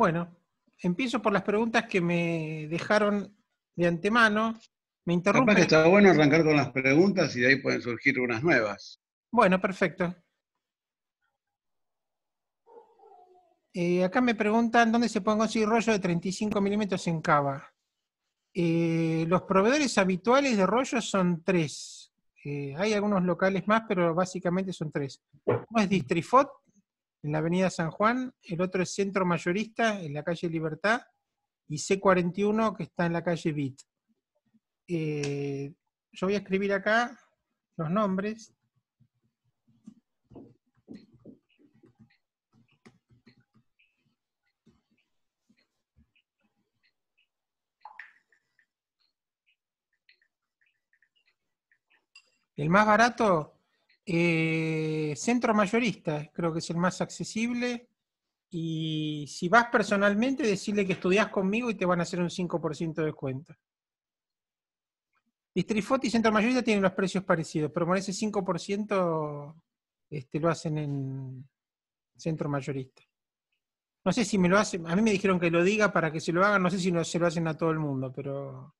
Bueno, empiezo por las preguntas que me dejaron de antemano. Me interrumpen. está bueno arrancar con las preguntas y de ahí pueden surgir unas nuevas. Bueno, perfecto. Eh, acá me preguntan dónde se pueden conseguir rollo de 35 milímetros en cava. Eh, los proveedores habituales de rollo son tres. Eh, hay algunos locales más, pero básicamente son tres. Uno es Distrifot, en la Avenida San Juan, el otro es Centro Mayorista, en la calle Libertad, y C41, que está en la calle Bit. Eh, yo voy a escribir acá los nombres. El más barato eh, centro mayorista, creo que es el más accesible. Y si vas personalmente, decirle que estudias conmigo y te van a hacer un 5% de descuento. Distrifoti y Centro Mayorista tienen los precios parecidos, pero con ese 5% este, lo hacen en Centro Mayorista. No sé si me lo hacen, a mí me dijeron que lo diga para que se lo hagan, no sé si no, se lo hacen a todo el mundo, pero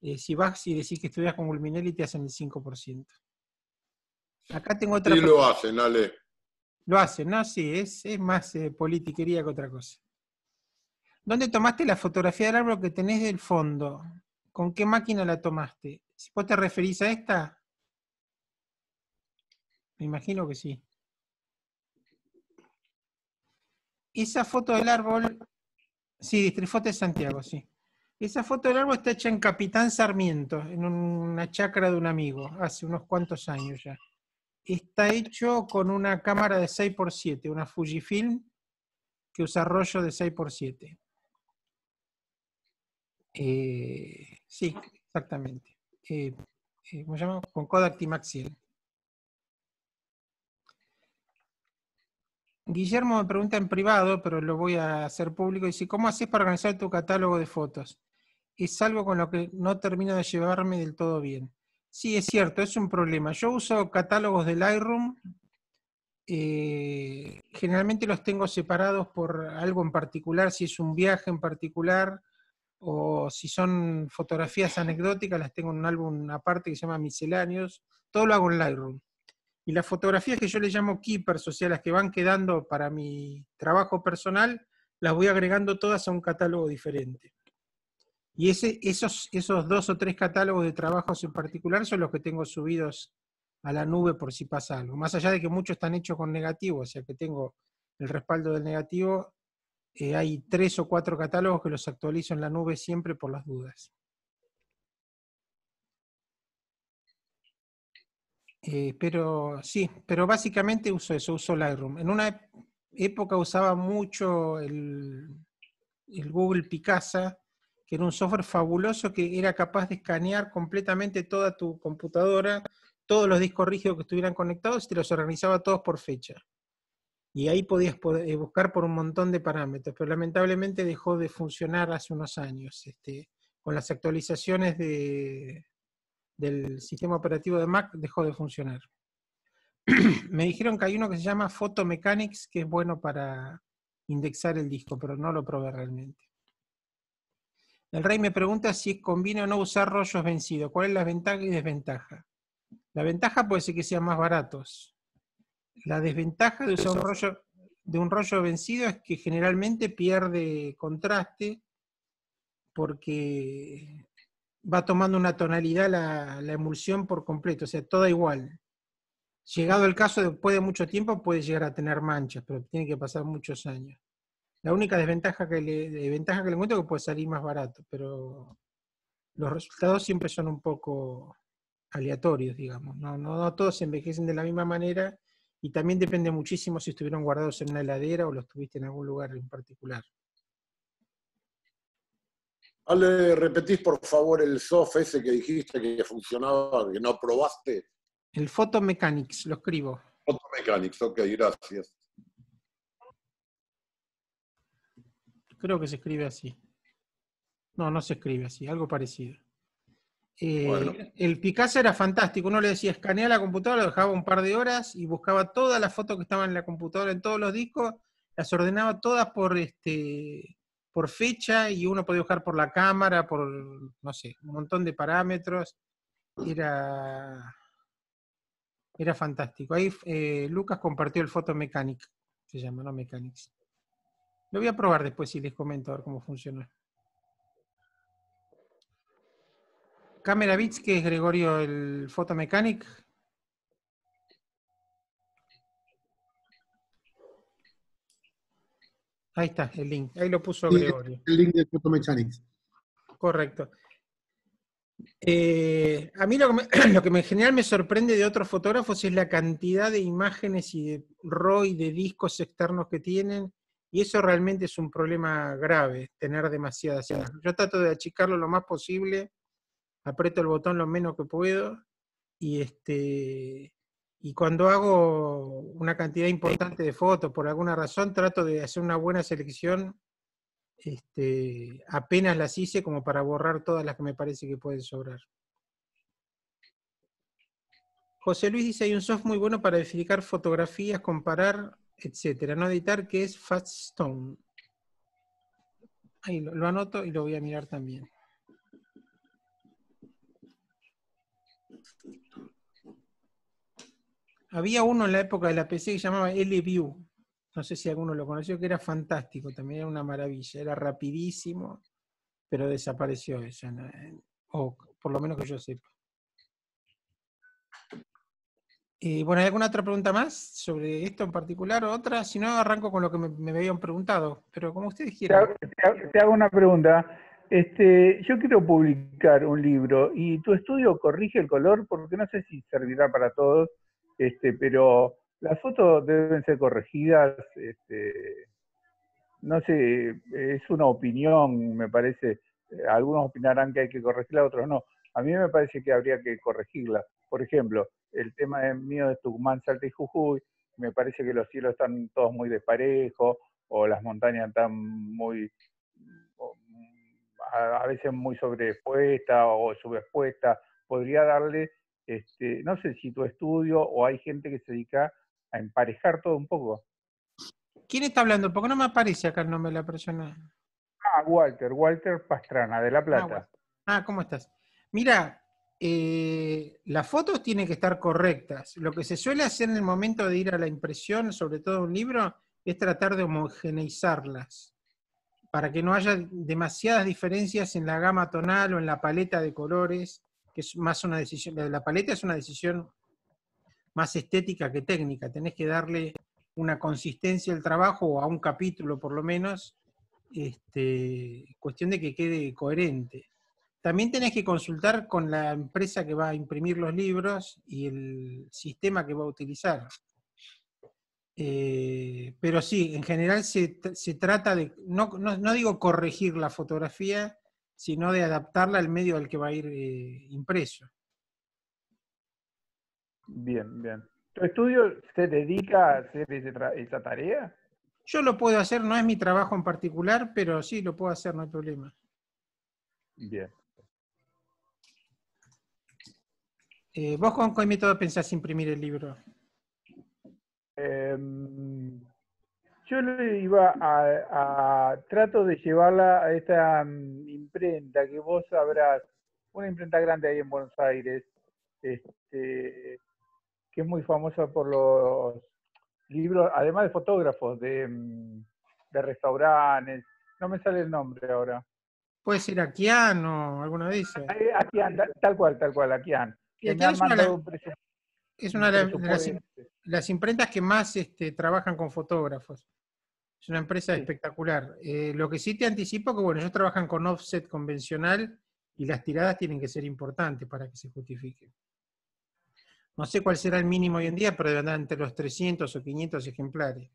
eh, si vas y decís que estudias con Gulminelli te hacen el 5%. Acá tengo otra. Sí, lo hacen, Ale. Lo hacen, no, sí, es, más eh, politiquería que otra cosa. ¿Dónde tomaste la fotografía del árbol que tenés del fondo? ¿Con qué máquina la tomaste? Si vos te referís a esta, me imagino que sí. Esa foto del árbol, sí, Distrifote Santiago, sí. Esa foto del árbol está hecha en Capitán Sarmiento, en una chacra de un amigo, hace unos cuantos años ya. Está hecho con una cámara de 6x7, una Fujifilm que usa rollo de 6x7. Eh, sí, exactamente. Eh, eh, ¿Cómo se llama? Con Kodak Guillermo me pregunta en privado, pero lo voy a hacer público. Dice, ¿cómo haces para organizar tu catálogo de fotos? Es algo con lo que no termino de llevarme del todo bien. Sí, es cierto, es un problema. Yo uso catálogos de Lightroom. Eh, generalmente los tengo separados por algo en particular, si es un viaje en particular o si son fotografías anecdóticas, las tengo en un álbum aparte que se llama Misceláneos. Todo lo hago en Lightroom. Y las fotografías que yo le llamo keepers, o sea, las que van quedando para mi trabajo personal, las voy agregando todas a un catálogo diferente. Y esos, esos dos o tres catálogos de trabajos en particular son los que tengo subidos a la nube por si pasa algo. Más allá de que muchos están hechos con negativo, o sea que tengo el respaldo del negativo, eh, hay tres o cuatro catálogos que los actualizo en la nube siempre por las dudas. Eh, pero sí, pero básicamente uso eso, uso Lightroom. En una época usaba mucho el Google Picasa, que era un software fabuloso que era capaz de escanear completamente toda tu computadora, todos los discos rígidos que estuvieran conectados y te los organizaba todos por fecha. Y ahí podías eh, buscar por un montón de parámetros, pero lamentablemente dejó de funcionar hace unos años. Este, con las actualizaciones de, del sistema operativo de Mac dejó de funcionar. Me dijeron que hay uno que se llama Photo Mechanics, que es bueno para indexar el disco, pero no lo probé realmente. El rey me pregunta si conviene o no usar rollos vencidos. ¿Cuál es la ventaja y desventaja? La ventaja puede ser que sean más baratos. La desventaja de usar un rollo, de un rollo vencido es que generalmente pierde contraste porque va tomando una tonalidad la, la emulsión por completo, o sea, todo igual. Llegado el caso, después de mucho tiempo, puede llegar a tener manchas, pero tiene que pasar muchos años. La única desventaja que le, desventaja que le encuentro es que puede salir más barato, pero los resultados siempre son un poco aleatorios, digamos. No, todos se envejecen de la misma manera y también depende muchísimo si estuvieron guardados en una heladera o los tuviste en algún lugar en particular. Ale, repetís por favor el soft ese que dijiste que funcionaba, que no probaste. El Photomechanics, lo escribo. Photomechanics, ok, gracias. creo que se escribe así. No, no se escribe así, algo parecido. Eh, el Picasa era fantástico, uno le decía escanea la computadora, lo dejaba un par de horas y buscaba todas las fotos que estaban en la computadora, en todos los discos, las ordenaba todas por, este, por fecha y uno podía buscar por la cámara, por, no sé, un montón de parámetros. Era, era fantástico. Ahí eh, Lucas compartió el foto mecánica, se llama, ¿no? Mechanics. Lo voy a probar después y les comento a ver cómo funciona. Bits, que es Gregorio el Photomechanic. Ahí está el link, ahí lo puso Gregorio. El link de Photomechanics. Correcto. Eh, a mí lo que, me, en general me sorprende de otros fotógrafos es la cantidad de imágenes y de ROI de discos externos que tienen y eso realmente es un problema grave, tener demasiadas Yo trato de achicarlo lo más posible, aprieto el botón lo menos que puedo y, este, y cuando hago una cantidad importante de fotos, por alguna razón, trato de hacer una buena selección. Este, apenas las hice como para borrar todas las que me parece que pueden sobrar. José Luis dice, hay un soft muy bueno para verificar fotografías, comparar etcétera. No editar, que es stone Ahí lo, anoto y lo voy a mirar también. Había uno en la época de la PC que se llamaba LView. No sé si alguno lo conoció, que era fantástico, también era una maravilla, era rapidísimo, pero desapareció eso, o por lo menos que yo sepa. Eh, bueno, ¿hay alguna otra pregunta más sobre esto en particular o otra? Si no, arranco con lo que me, habían preguntado, pero como usted dijera. Te, hago una pregunta. Este, yo quiero publicar un libro y tu estudio corrige el color porque no sé si servirá para todos, este, pero las fotos deben ser corregidas. Este, no sé, es una opinión, me parece. Algunos opinarán que hay que corregirla, otros no. A mí me parece que habría que corregirla por ejemplo, el tema mío de Tucumán, Salta y Jujuy, me parece que los cielos están todos muy desparejos o las montañas están muy, a veces muy sobreexpuestas o subexpuestas. Podría darle, este, no sé si tu estudio o hay gente que se dedica a emparejar todo un poco. ¿Quién está hablando? Porque no me aparece acá el nombre de la persona. Ah, Walter, Walter Pastrana, de La Plata. ah, ah ¿cómo estás? Mira, eh, las fotos tienen que estar correctas. Lo que se suele hacer en el momento de ir a la impresión, sobre todo un libro, es tratar de homogeneizarlas para que no haya demasiadas diferencias en la gama tonal o en la paleta de colores, que es más una decisión, la paleta es una decisión más estética que técnica, tenés que darle una consistencia al trabajo o a un capítulo por lo menos, este, cuestión de que quede coherente. También tenés que consultar con la empresa que va a imprimir los libros y el sistema que va a utilizar. Eh, pero sí, en general se, trata de, no, digo corregir la fotografía, sino de adaptarla al medio al que va a ir eh, impreso. Bien, bien. ¿Tu estudio se dedica a hacer esa tarea? Yo lo puedo hacer, no es mi trabajo en particular, pero sí lo puedo hacer, no hay problema. Bien. Eh, ¿Vos con qué método pensás imprimir el libro? Em, yo le iba a, trato de llevarla a esta mm, imprenta que vos sabrás, una imprenta grande ahí en Buenos Aires, este, que es muy famosa por los libros, además de fotógrafos, de, mm, restaurantes, no me sale el nombre ahora. Puede ser Aquian o alguno de eh, Aquian, tal, cual, tal cual, Aquian es, una, de, las, imprentas que más este, trabajan con fotógrafos. Es una empresa espectacular. Eh, lo que sí te anticipo que, bueno, ellos trabajan con offset convencional y las tiradas tienen que ser importantes para que se justifiquen. No sé cuál será el mínimo hoy en día, pero deben andar entre los 300 o 500 ejemplares.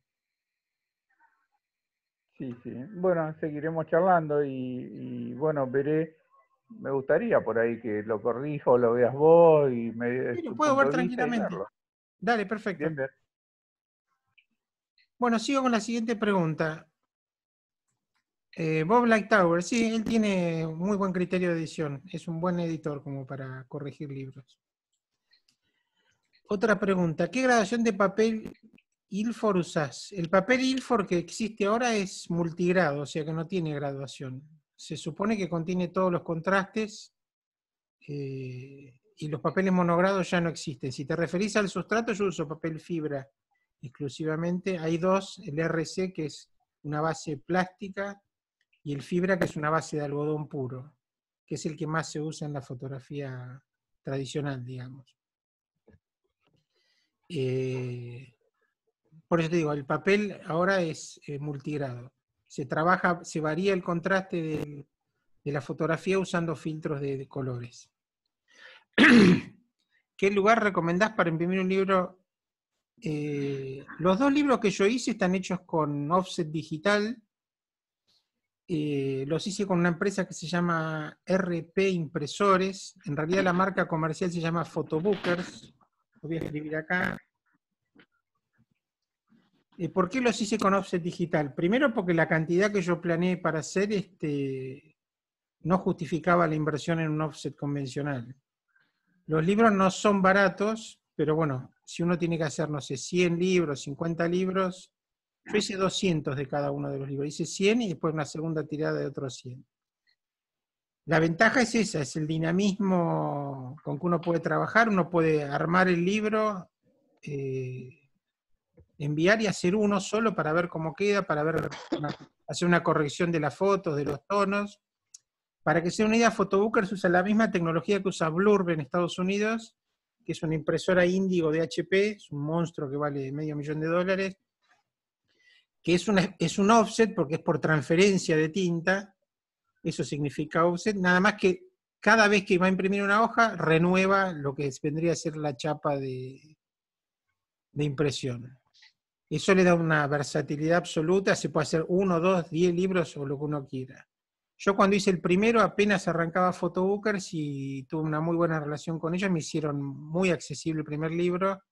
Sí, sí. Bueno, seguiremos charlando y bueno, veré me gustaría por ahí que lo corrijo, lo veas vos y me... Sí, lo puedo ver tranquilamente. Dale, perfecto. Bueno, sigo con la siguiente pregunta. Eh, Bob Lightower, sí, él tiene muy buen criterio de edición. Es un buen editor como para corregir libros. Otra pregunta. ¿Qué gradación de papel Ilfor usás? El papel Ilfor que existe ahora es multigrado, o sea que no tiene graduación se supone que contiene todos los contrastes eh, y los papeles monogrados ya no existen. Si te referís al sustrato, yo uso papel fibra exclusivamente. Hay dos, el RC que es una base plástica y el fibra que es una base de algodón puro, que es el que más se usa en la fotografía tradicional, digamos. Eh, por eso te digo, el papel ahora es eh, multigrado se trabaja, se varía el contraste de, la fotografía usando filtros de, colores. ¿Qué lugar recomendás para imprimir un libro? Eh, los dos libros que yo hice están hechos con offset digital. Eh, los hice con una empresa que se llama RP Impresores. En realidad la marca comercial se llama Photobookers. Lo voy a escribir acá. ¿Por qué los hice con offset digital? Primero porque la cantidad que yo planeé para hacer este, no justificaba la inversión en un offset convencional. Los libros no son baratos, pero bueno, si uno tiene que hacer, no sé, 100 libros, 50 libros, yo hice 200 de cada uno de los libros, hice 100 y después una segunda tirada de otros 100. La ventaja es esa, es el dinamismo con que uno puede trabajar, uno puede armar el libro. Eh, enviar y hacer uno solo para ver cómo queda, para ver, hacer una corrección de las fotos, de los tonos. Para que sea una idea, Photobooker usa la misma tecnología que usa Blurb en Estados Unidos, que es una impresora índigo de HP, es un monstruo que vale medio millón de dólares, que es, es un offset porque es por transferencia de tinta, eso significa offset, nada más que cada vez que va a imprimir una hoja, renueva lo que vendría a ser la chapa de impresión. Eso le da una versatilidad absoluta, se puede hacer uno, dos, diez libros o lo que uno quiera. Yo cuando hice el primero apenas arrancaba Photobookers y tuve una muy buena relación con ellos, me hicieron muy accesible el primer libro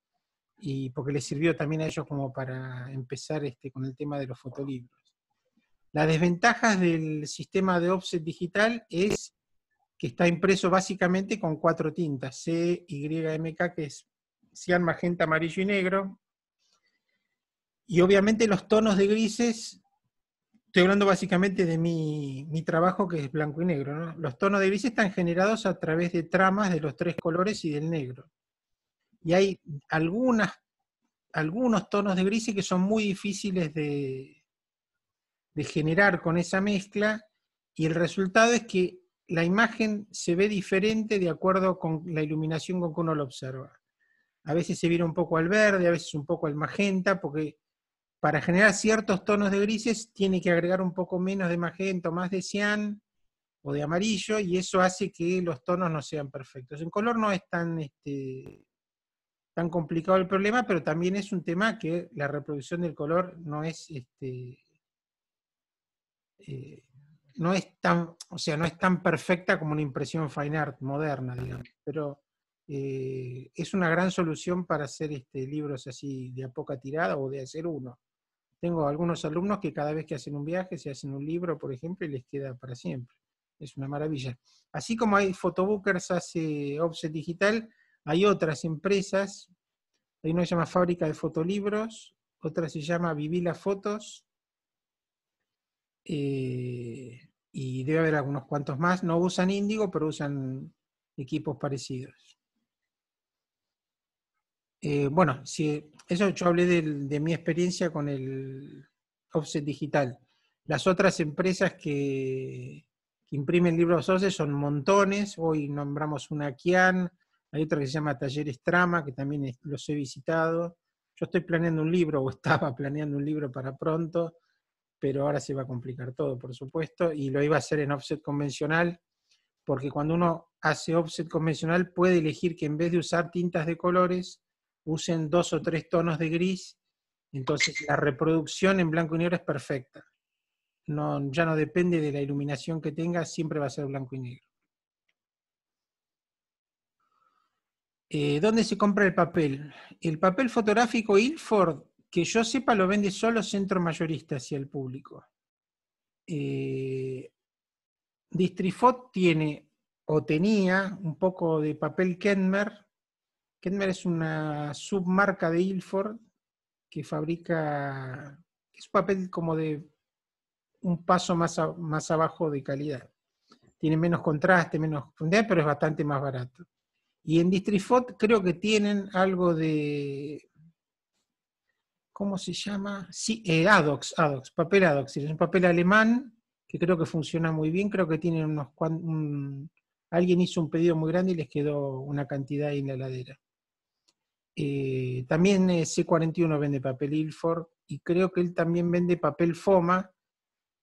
y porque les sirvió también a ellos como para empezar este, con el tema de los fotolibros. Las desventajas del sistema de offset digital es que está impreso básicamente con cuatro tintas, C, Y, M, K, que es cian, magenta, amarillo y negro, y obviamente los tonos de grises, estoy hablando básicamente de mi, trabajo que es blanco y negro, los tonos de grises están generados a través de tramas de los tres colores y del negro. Y hay algunos tonos de grises que son muy difíciles de, de generar con esa mezcla y el resultado es que la imagen se ve diferente de acuerdo con la iluminación con que uno lo observa. A veces se viene un poco al verde, a veces un poco al magenta, porque para generar ciertos tonos de grises tiene que agregar un poco menos de magento, más de cian o de amarillo, y eso hace que los tonos no sean perfectos. En color no es tan, este, tan complicado el problema, pero también es un tema que la reproducción del color no es, este, eh, no es tan, o sea, no es tan perfecta como una impresión fine art moderna, pero eh, es una gran solución para hacer este, libros así de a poca tirada o de hacer uno. Tengo algunos alumnos que cada vez que hacen un viaje, se hacen un libro, por ejemplo, y les queda para siempre. Es una maravilla. Así como hay Photobookers, hace Offset Digital, hay otras empresas. Hay una que se llama Fábrica de Fotolibros, otra se llama Vivila Fotos. Eh, y debe haber algunos cuantos más. No usan Índigo, pero usan equipos parecidos. Eh, bueno, eso yo hablé de, mi experiencia con el offset digital. Las otras empresas que, imprimen libros offset son montones. Hoy nombramos una Kian, hay otra que se llama Talleres Trama, que también los he visitado. Yo estoy planeando un libro, o estaba planeando un libro para pronto, pero ahora se va a complicar todo, por supuesto, y lo iba a hacer en offset convencional, porque cuando uno hace offset convencional puede elegir que en vez de usar tintas de colores, usen dos o tres tonos de gris, entonces la reproducción en blanco y negro es perfecta. ya no depende de la iluminación que tenga, siempre va a ser blanco y negro. Eh, ¿Dónde se compra el papel? El papel fotográfico Ilford, que yo sepa, lo vende solo centro mayorista hacia el público. Eh, Distrifot tiene o tenía un poco de papel Kenmer, Kenmer es una submarca de Ilford que fabrica, es un papel como de un paso más, abajo de calidad. Tiene menos contraste, menos profundidad, pero es bastante más barato. Y en Distrifot creo que tienen algo de, ¿cómo se llama? Sí, eh, addox, Adox, papel Adox. Es un papel alemán que creo que funciona muy bien. Creo que tienen unos... alguien hizo un pedido muy grande y les quedó una cantidad ahí en la heladera. Eh, también eh, C41 vende papel Ilford y creo que él también vende papel FOMA,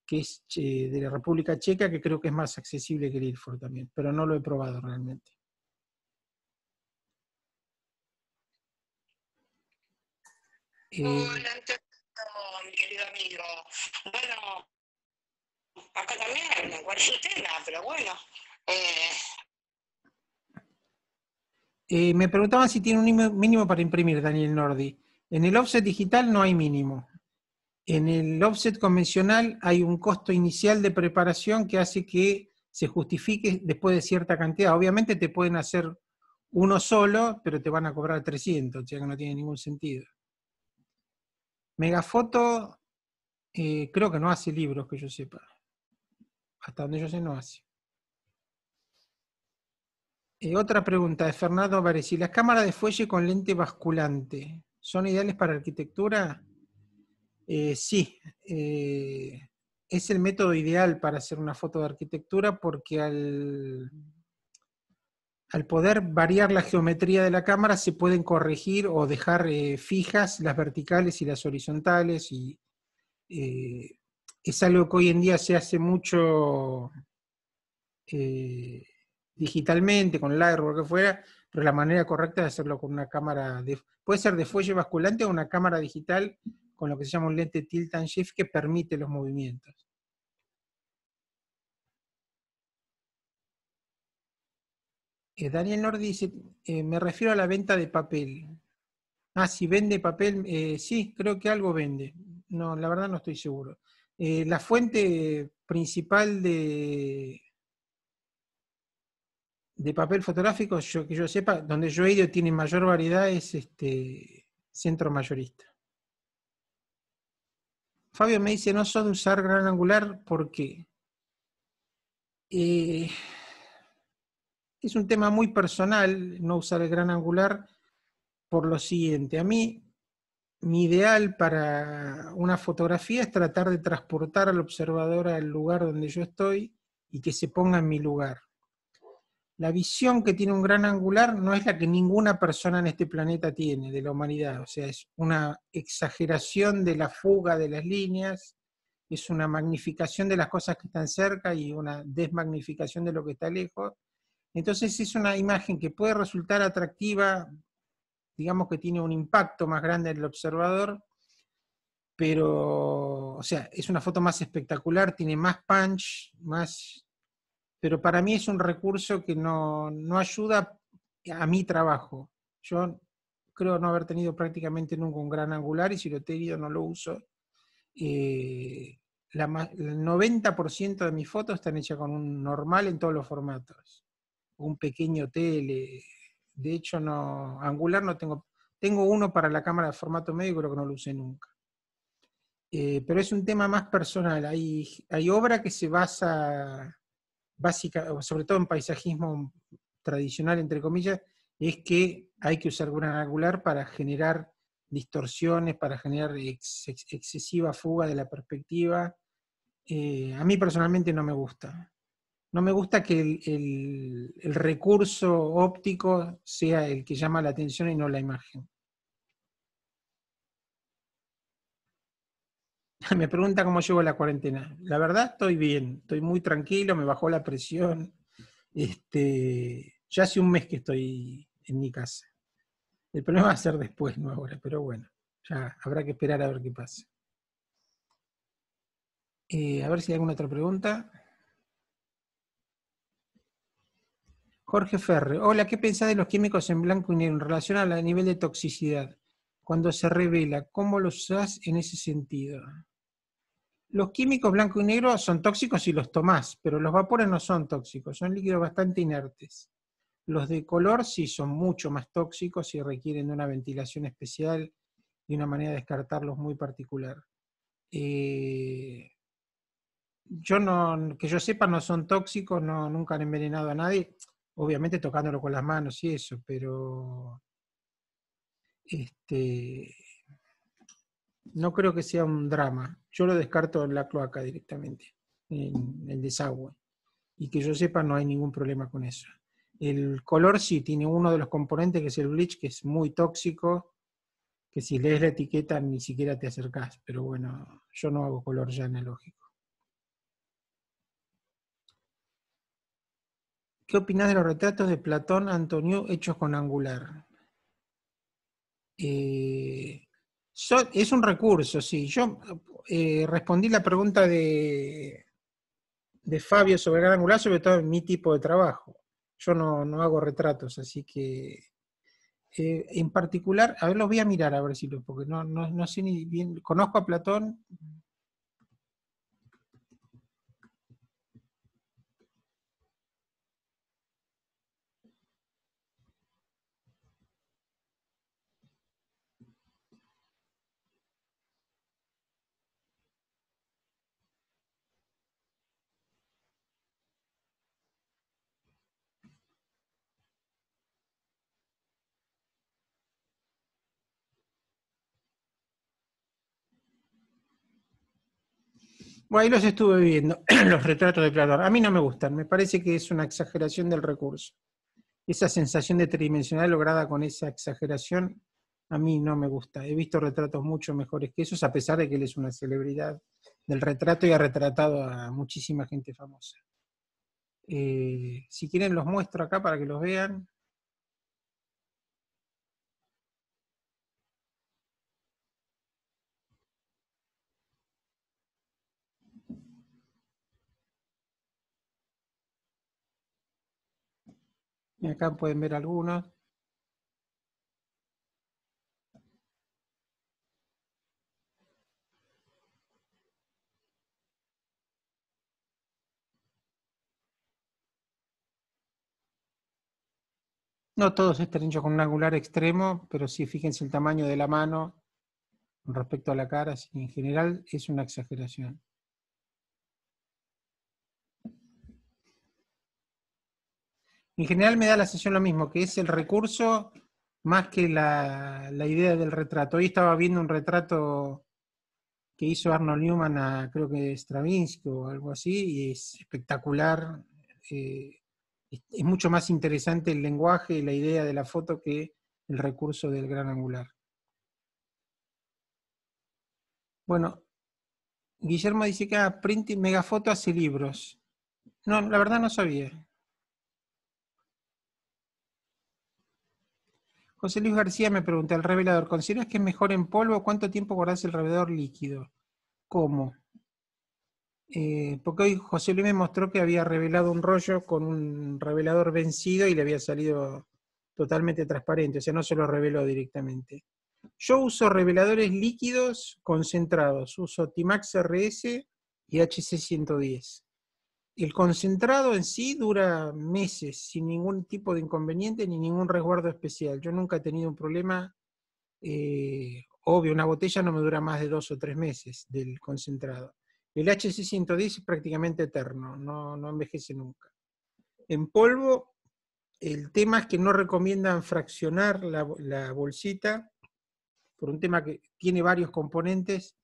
que es de la República Checa, que creo que es más accesible que el Ilford también, pero no lo he probado realmente. Hola, eh, querido amigo. Bueno, acá también, en cuarentena, pero bueno, eh, me preguntaban si tiene un mínimo para imprimir, Daniel Nordi. En el offset digital no hay mínimo. En el offset convencional hay un costo inicial de preparación que hace que se justifique después de cierta cantidad. Obviamente te pueden hacer uno solo, pero te van a cobrar 300, o sea que no tiene ningún sentido. Megafoto eh, creo que no hace libros, que yo sepa. Hasta donde yo sé no hace. Eh, otra pregunta de Fernando Álvarez. las cámaras de fuelle con lente basculante son ideales para arquitectura? Eh, sí, eh, es el método ideal para hacer una foto de arquitectura porque al, poder variar la geometría de la cámara se pueden corregir o dejar fijas las verticales y las horizontales es algo que hoy en día se hace mucho digitalmente, con Lightroom, lo que fuera, pero la manera correcta es hacerlo con una cámara, de, puede ser de fuelle basculante o una cámara digital con lo que se llama un lente tilt and shift que permite los movimientos. Eh, Daniel Nord dice, eh, me refiero a la venta de papel. Ah, si vende papel, eh, sí, creo que algo vende. No, la verdad no estoy seguro. la fuente principal de, de papel fotográfico, yo que yo sepa, donde yo he ido tiene mayor variedad es este centro mayorista. Fabio me dice, no sos de usar gran angular porque eh, es un tema muy personal no usar el gran angular por lo siguiente. A mí, mi ideal para una fotografía es tratar de transportar al observador al lugar donde yo estoy y que se ponga en mi lugar la visión que tiene un gran angular no es la que ninguna persona en este planeta tiene de la humanidad, o sea, es una exageración de la fuga de las líneas, es una magnificación de las cosas que están cerca y una desmagnificación de lo que está lejos. Entonces es una imagen que puede resultar atractiva, digamos que tiene un impacto más grande en el observador, pero, o sea, es una foto más espectacular, tiene más punch, más pero para mí es un recurso que no, no ayuda a mi trabajo. Yo creo no haber tenido prácticamente nunca un gran angular y si lo he tenido no lo uso. Eh, el 90% de mis fotos están hechas con un normal en todos los formatos. Un pequeño tele. De hecho, no, angular no tengo. Tengo uno para la cámara de formato medio, creo que no lo usé nunca. Eh, pero es un tema más personal. Hay, hay obra que se basa básica, sobre todo en paisajismo tradicional, entre comillas, es que hay que usar gran angular para generar distorsiones, para generar excesiva fuga de la perspectiva. Eh, a mí personalmente no me gusta. No me gusta que el recurso óptico sea el que llama la atención y no la imagen. Me pregunta cómo llevo la cuarentena. La verdad estoy bien, estoy muy tranquilo, me bajó la presión. Este, ya hace un mes que estoy en mi casa. El problema va a ser después, no ahora, pero bueno, ya habrá que esperar a ver qué pasa. Eh, a ver si hay alguna otra pregunta. Jorge Ferre, hola, ¿qué pensás de los químicos en blanco y negro en relación al nivel de toxicidad? Cuando se revela, ¿cómo lo usás en ese sentido? Los químicos blanco y negro son tóxicos si los tomás, pero los vapores no son tóxicos, son líquidos bastante inertes. Los de color sí son mucho más tóxicos y requieren de una ventilación especial y una manera de descartarlos muy particular. Eh, yo no, que yo sepa, no son tóxicos, no, nunca han envenenado a nadie, obviamente tocándolo con las manos y eso, pero este, no creo que sea un drama. Yo lo descarto en la cloaca directamente, en el desagüe. Y que yo sepa, no hay ningún problema con eso. El color sí tiene uno de los componentes que es el bleach, que es muy tóxico, que si lees la etiqueta ni siquiera te acercás. Pero bueno, yo no hago color ya analógico. ¿Qué opinas de los retratos de Platón Antonio hechos con angular? Eh, es un recurso, sí. Yo eh, respondí la pregunta de, de Fabio sobre el gran angular, sobre todo en mi tipo de trabajo. Yo no, no hago retratos, así que eh, en particular, a ver, los voy a mirar a ver si los porque no, no, no sé ni bien, conozco a Platón, Bueno, ahí los estuve viendo, los retratos de Platón. A mí no me gustan, me parece que es una exageración del recurso. Esa sensación de tridimensional lograda con esa exageración, a mí no me gusta. He visto retratos mucho mejores que esos, a pesar de que él es una celebridad del retrato y ha retratado a muchísima gente famosa. Eh, si quieren los muestro acá para que los vean. acá pueden ver algunas. No todos están hechos con un angular extremo, pero sí fíjense el tamaño de la mano con respecto a la cara, en general es una exageración. en general me da la sensación lo mismo, que es el recurso más que la, idea del retrato. Hoy estaba viendo un retrato que hizo Arnold Newman a creo que Stravinsky o algo así, y es espectacular. Eh, es, mucho más interesante el lenguaje y la idea de la foto que el recurso del gran angular. Bueno, Guillermo dice que ah, print y megafoto hace libros. No, la verdad no sabía. José Luis García me pregunta, el revelador, ¿consideras que es mejor en polvo? ¿Cuánto tiempo guardás el revelador líquido? ¿Cómo? Eh, porque hoy José Luis me mostró que había revelado un rollo con un revelador vencido y le había salido totalmente transparente, o sea, no se lo reveló directamente. Yo uso reveladores líquidos concentrados, uso Timax RS y HC110 el concentrado en sí dura meses sin ningún tipo de inconveniente ni ningún resguardo especial. Yo nunca he tenido un problema, eh, obvio, una botella no me dura más de dos o tres meses del concentrado. El HC110 es prácticamente eterno, no, envejece nunca. En polvo, el tema es que no recomiendan fraccionar la bolsita por un tema que tiene varios componentes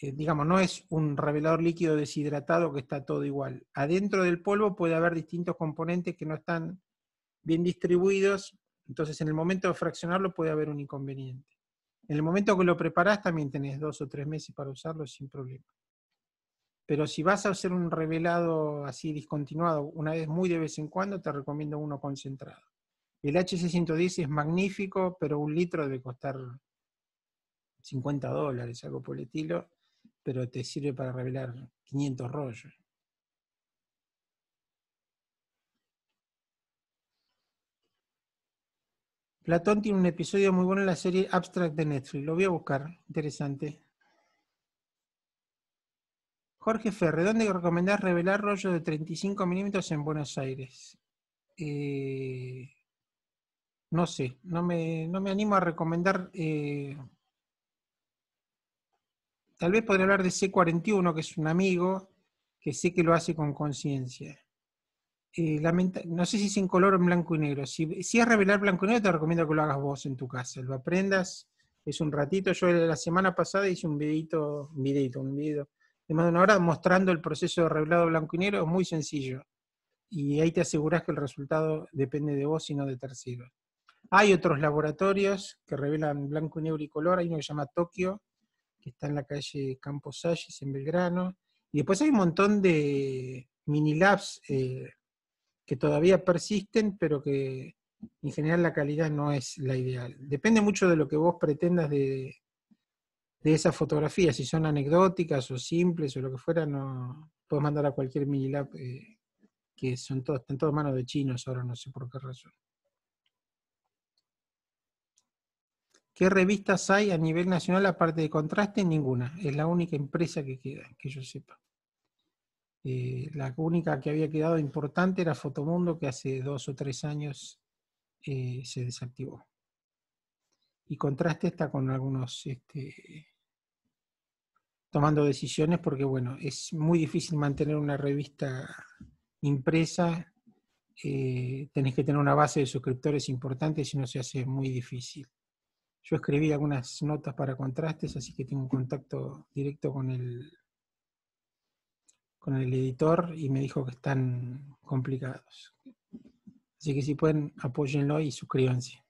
eh, digamos, no es un revelador líquido deshidratado que está todo igual. Adentro del polvo puede haber distintos componentes que no están bien distribuidos, entonces en el momento de fraccionarlo puede haber un inconveniente. En el momento que lo preparás también tenés dos o tres meses para usarlo sin problema. Pero si vas a hacer un revelado así discontinuado, una vez muy de vez en cuando, te recomiendo uno concentrado. El HC110 es magnífico, pero un litro debe costar 50 dólares, algo por el estilo pero te sirve para revelar 500 rollos. Platón tiene un episodio muy bueno en la serie Abstract de Netflix. Lo voy a buscar. Interesante. Jorge Ferre, ¿dónde recomendás revelar rollo de 35 milímetros en Buenos Aires? Eh, no sé, no me, animo a recomendar eh, Tal vez podría hablar de C41, que es un amigo, que sé que lo hace con conciencia. Eh, no sé si es en color o en blanco y negro. Si, es revelar blanco y negro, te recomiendo que lo hagas vos en tu casa. Lo aprendas, es un ratito. Yo la semana pasada hice un videito, un un video de más de una hora mostrando el proceso de revelado blanco y negro. Es muy sencillo. Y ahí te aseguras que el resultado depende de vos y no de terceros. Hay otros laboratorios que revelan blanco y negro y color. Hay uno que se llama Tokio, que está en la calle Campos Salles, en Belgrano. Y después hay un montón de mini labs eh, que todavía persisten, pero que en general la calidad no es la ideal. Depende mucho de lo que vos pretendas de, esas fotografías, si son anecdóticas o simples o lo que fuera, no puedes mandar a cualquier minilab eh, que son todos, están manos de chinos ahora, no sé por qué razón. ¿Qué revistas hay a nivel nacional aparte de Contraste? Ninguna. Es la única empresa que queda, que yo sepa. Eh, la única que había quedado importante era Fotomundo, que hace dos o tres años eh, se desactivó. Y Contraste está con algunos, este, tomando decisiones porque, bueno, es muy difícil mantener una revista impresa. Eh, tenés que tener una base de suscriptores importante, si no se hace muy difícil. Yo escribí algunas notas para contrastes, así que tengo un contacto directo con el, con el editor y me dijo que están complicados. Así que si pueden, apóyenlo y suscríbanse.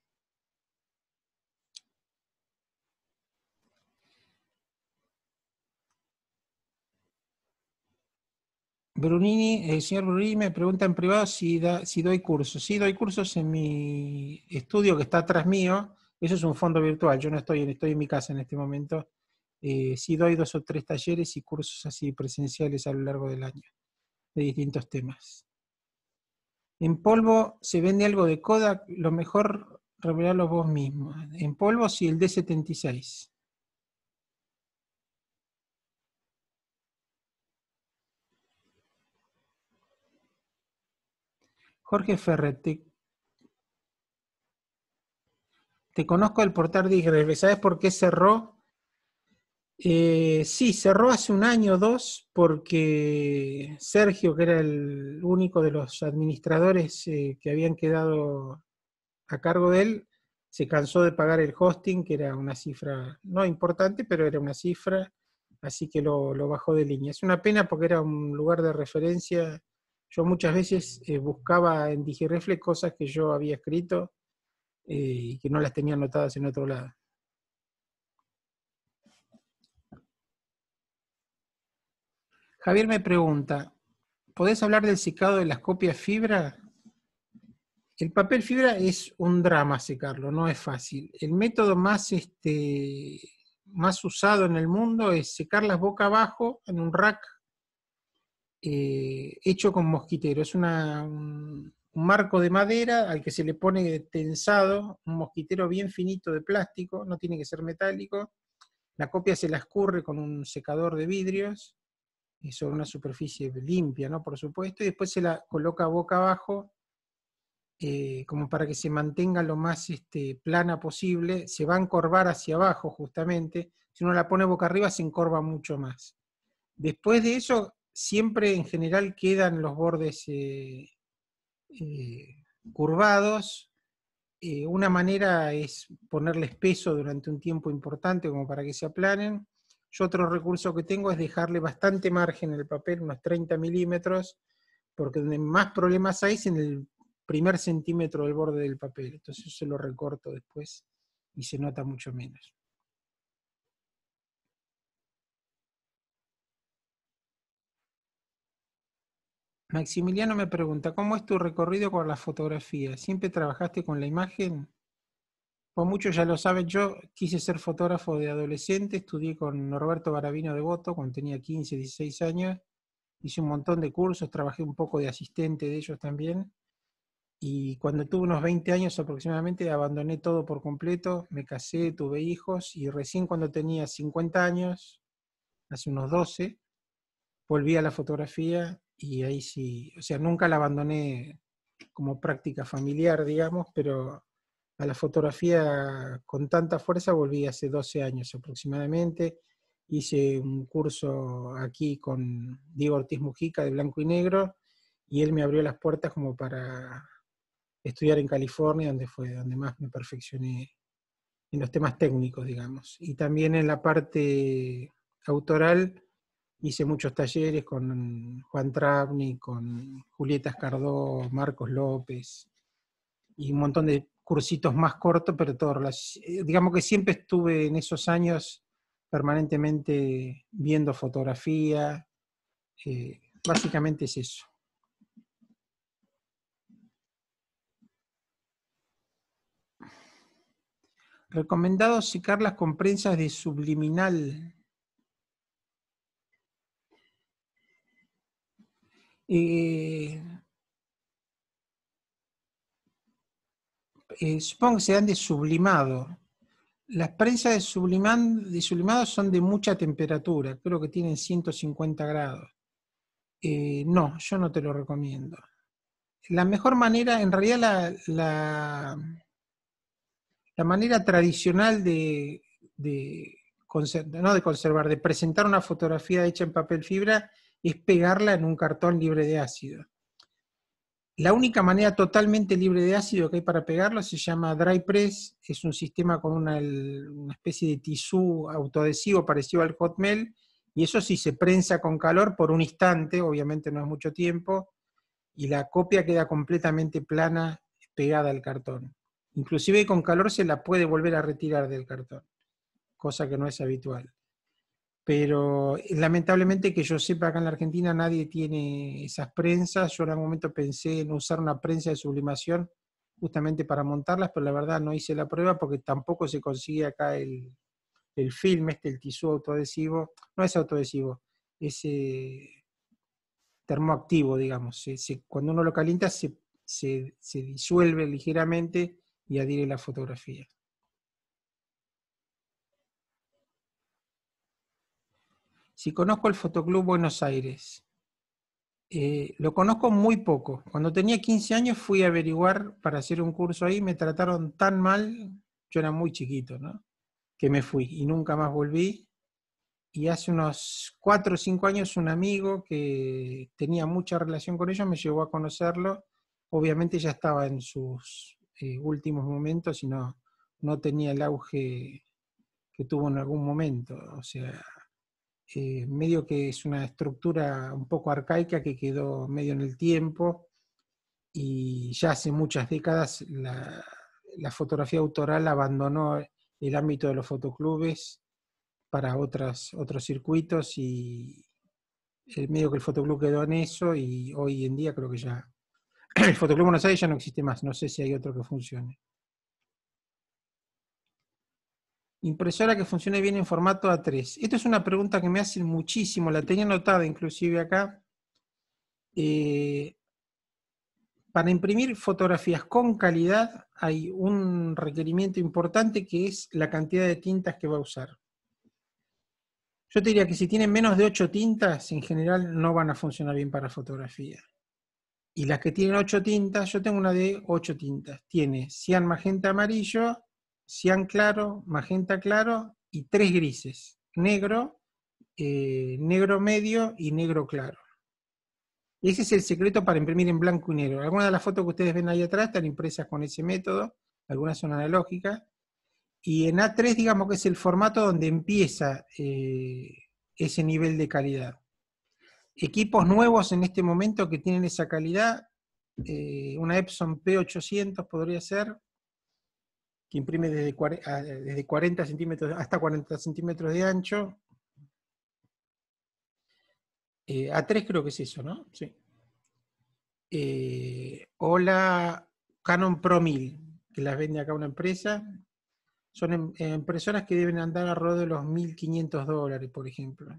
Brunini, el señor Brunini me pregunta en privado si, da, si doy cursos. Sí, doy cursos en mi estudio que está atrás mío, eso es un fondo virtual. Yo no estoy, estoy en mi casa en este momento. Eh, sí doy dos o tres talleres y cursos así presenciales a lo largo del año de distintos temas. En polvo se vende algo de Kodak, lo mejor revelarlo vos mismo. En polvo sí, el D76. Jorge Ferrer, te conozco el portal digireflex. ¿Sabes por qué cerró? Eh, sí, cerró hace un año o dos porque Sergio, que era el único de los administradores eh, que habían quedado a cargo de él, se cansó de pagar el hosting, que era una cifra no importante, pero era una cifra, así que lo, bajó de línea. Es una pena porque era un lugar de referencia. Yo muchas veces eh, buscaba en Digireflex cosas que yo había escrito eh, y que no las tenía anotadas en otro lado. Javier me pregunta, ¿podés hablar del secado de las copias fibra? El papel fibra es un drama secarlo, no es fácil. El método más, este, más usado en el mundo es secarlas boca abajo en un rack eh, hecho con mosquitero. Es una, un marco de madera al que se le pone tensado un mosquitero bien finito de plástico, no tiene que ser metálico. La copia se la escurre con un secador de vidrios y sobre una superficie limpia, ¿no? Por supuesto, y después se la coloca boca abajo eh, como para que se mantenga lo más este, plana posible. Se va a encorvar hacia abajo justamente. Si uno la pone boca arriba se encorva mucho más. Después de eso, siempre en general quedan los bordes eh, eh, curvados. Eh, una manera es ponerles peso durante un tiempo importante como para que se aplanen. Yo otro recurso que tengo es dejarle bastante margen en el papel, unos 30 milímetros, porque donde más problemas hay es en el primer centímetro del borde del papel. Entonces se lo recorto después y se nota mucho menos. Maximiliano me pregunta, ¿cómo es tu recorrido con la fotografía? ¿Siempre trabajaste con la imagen? Pues muchos ya lo saben, yo quise ser fotógrafo de adolescente, estudié con Norberto Barabino de Boto cuando tenía 15, 16 años, hice un montón de cursos, trabajé un poco de asistente de ellos también, y cuando tuve unos 20 años aproximadamente abandoné todo por completo, me casé, tuve hijos, y recién cuando tenía 50 años, hace unos 12, volví a la fotografía, y ahí sí, o sea, nunca la abandoné como práctica familiar, digamos, pero a la fotografía con tanta fuerza volví hace 12 años aproximadamente. Hice un curso aquí con Diego Ortiz Mujica de Blanco y Negro y él me abrió las puertas como para estudiar en California, donde fue donde más me perfeccioné en los temas técnicos, digamos. Y también en la parte autoral hice muchos talleres con Juan Travni, con Julieta Escardó, Marcos López y un montón de cursitos más cortos, pero todo, eh, digamos que siempre estuve en esos años permanentemente viendo fotografía, eh, básicamente es eso. Recomendado secar las comprensas de subliminal Eh, eh, supongo que dan de sublimado. Las prensas de, sublimado son de mucha temperatura, creo que tienen 150 grados. Eh, no, yo no te lo recomiendo. La mejor manera, en realidad la, la, manera tradicional de, de, de conservar, de presentar una fotografía hecha en papel fibra es pegarla en un cartón libre de ácido. La única manera totalmente libre de ácido que hay para pegarlo se llama dry press, es un sistema con una, especie de tisú autoadhesivo parecido al hotmail, y eso sí se prensa con calor por un instante, obviamente no es mucho tiempo, y la copia queda completamente plana pegada al cartón. Inclusive con calor se la puede volver a retirar del cartón, cosa que no es habitual pero eh, lamentablemente que yo sepa acá en la Argentina nadie tiene esas prensas. Yo en algún momento pensé en usar una prensa de sublimación justamente para montarlas, pero la verdad no hice la prueba porque tampoco se consigue acá el, el film, este, el tisú autoadhesivo. No es autoadhesivo, es eh, termoactivo, digamos. cuando uno lo calienta se, se disuelve ligeramente y adhiere la fotografía. si conozco el Fotoclub Buenos Aires, eh, lo conozco muy poco. Cuando tenía 15 años fui a averiguar para hacer un curso ahí, me trataron tan mal, yo era muy chiquito, ¿no? Que me fui y nunca más volví. Y hace unos 4 o 5 años un amigo que tenía mucha relación con ellos me llevó a conocerlo. Obviamente ya estaba en sus eh, últimos momentos y no, no tenía el auge que tuvo en algún momento. O sea, medio que es una estructura un poco arcaica que quedó medio en el tiempo y ya hace muchas décadas la, fotografía autoral abandonó el ámbito de los fotoclubes para otras, otros circuitos y el medio que el fotoclub quedó en eso y hoy en día creo que ya el fotoclub Buenos Aires ya no existe más, no sé si hay otro que funcione. Impresora que funcione bien en formato A3. Esto es una pregunta que me hacen muchísimo, la tenía anotada inclusive acá. Eh, para imprimir fotografías con calidad hay un requerimiento importante que es la cantidad de tintas que va a usar. Yo te diría que si tienen menos de 8 tintas, en general no van a funcionar bien para fotografía. Y las que tienen 8 tintas, yo tengo una de 8 tintas, tiene cian magenta amarillo cian claro, magenta claro y tres grises, negro, eh, negro medio y negro claro. Ese es el secreto para imprimir en blanco y negro. Algunas de las fotos que ustedes ven ahí atrás están impresas con ese método, algunas son analógicas. Y en A3 digamos que es el formato donde empieza eh, ese nivel de calidad. Equipos nuevos en este momento que tienen esa calidad, eh, una Epson P800 podría ser, que imprime desde 40, ah, centímetros hasta 40 centímetros de ancho. Eh, A3 creo que es eso, ¿no? Sí. Eh, o la Canon Pro 1000, que las vende acá una empresa. Son impresoras em, em, que deben andar alrededor de los 1.500 dólares, por ejemplo.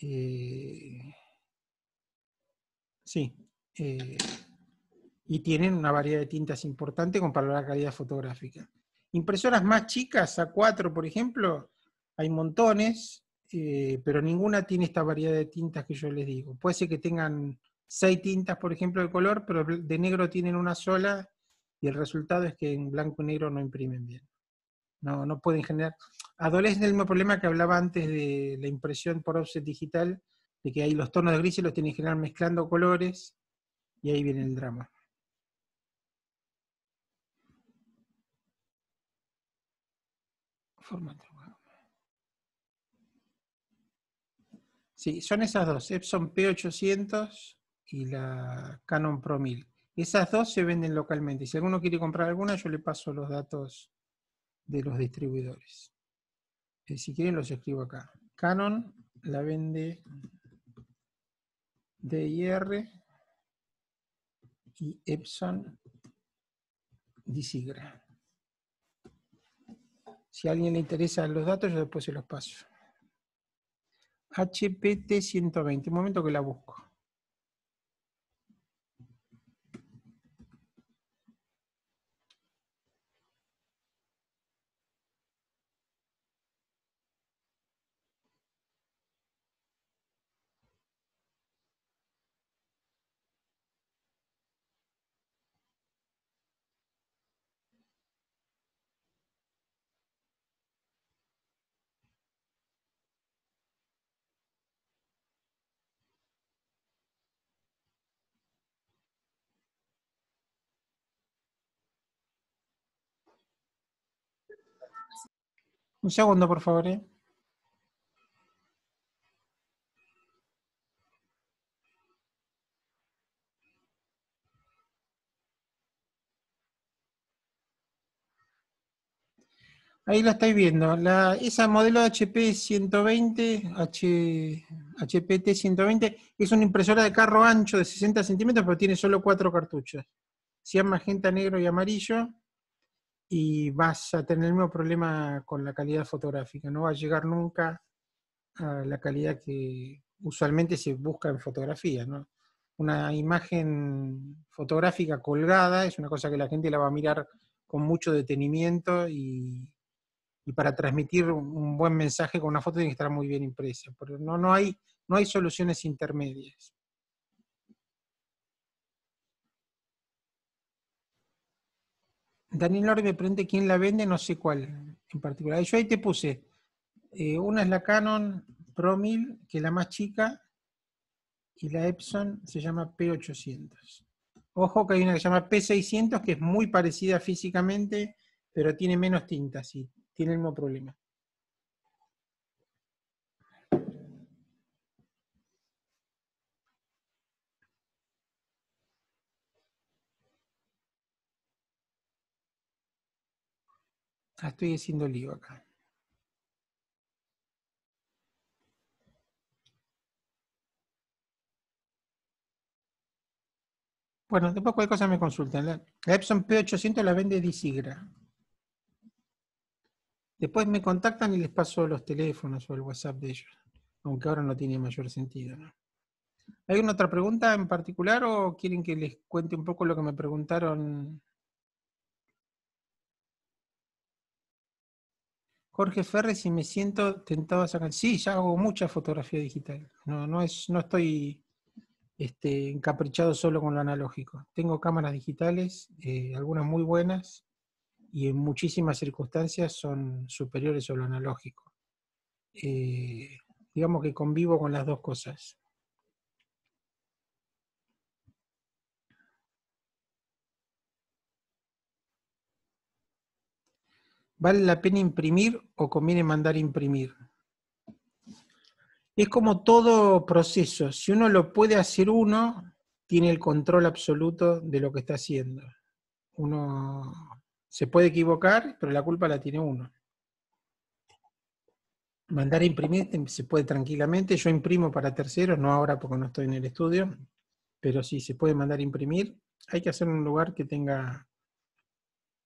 Eh, sí. Eh, y tienen una variedad de tintas importante comparado a la calidad fotográfica. Impresoras más chicas, A4 por ejemplo, hay montones, eh, pero ninguna tiene esta variedad de tintas que yo les digo. Puede ser que tengan seis tintas, por ejemplo, de color, pero de negro tienen una sola y el resultado es que en blanco y negro no imprimen bien. No, no pueden generar. Adolecen el mismo problema que hablaba antes de la impresión por offset digital, de que ahí los tonos de se los tienen que generar mezclando colores y ahí viene el drama. Sí, son esas dos, Epson P800 y la Canon Pro 1000. Esas dos se venden localmente. Si alguno quiere comprar alguna, yo le paso los datos de los distribuidores. Eh, si quieren, los escribo acá. Canon la vende DIR y Epson Disigra. Si a alguien le interesan los datos, yo después se los paso. HPT 120, un momento que la busco. Un segundo, por favor. Eh. Ahí la estáis viendo. esa modelo HP 120, HPT 120, es una impresora de carro ancho de 60 centímetros, pero tiene solo cuatro cartuchos. llama magenta, negro y amarillo y vas a tener el mismo problema con la calidad fotográfica. No va a llegar nunca a la calidad que usualmente se busca en fotografía. Una imagen fotográfica colgada es una cosa que la gente la va a mirar con mucho detenimiento y, para transmitir un buen mensaje con una foto tiene que estar muy bien impresa. Pero no, no, hay, no hay soluciones intermedias. Daniel Orbe me quién la vende, no sé cuál en particular. Yo ahí te puse, eh, una es la Canon Pro 1000, que es la más chica, y la Epson se llama P800. Ojo que hay una que se llama P600, que es muy parecida físicamente, pero tiene menos tinta, sí, tiene el mismo problema. estoy haciendo lío acá. Bueno, después cualquier cosa me consultan. La, Epson P800 la vende Disigra. Después me contactan y les paso los teléfonos o el WhatsApp de ellos. Aunque ahora no tiene mayor sentido. ¿Hay una otra pregunta en particular o quieren que les cuente un poco lo que me preguntaron Jorge Ferres, si me siento tentado a sacar. Sí, ya hago mucha fotografía digital. No, no, es, no estoy este, encaprichado solo con lo analógico. Tengo cámaras digitales, eh, algunas muy buenas, y en muchísimas circunstancias son superiores a lo analógico. Eh, digamos que convivo con las dos cosas. ¿Vale la pena imprimir o conviene mandar imprimir? Es como todo proceso, si uno lo puede hacer uno, tiene el control absoluto de lo que está haciendo. Uno se puede equivocar, pero la culpa la tiene uno. Mandar a imprimir em, se puede tranquilamente, yo imprimo para terceros, no ahora porque no estoy en el estudio, pero sí, se puede mandar a imprimir, hay que hacer un lugar que tenga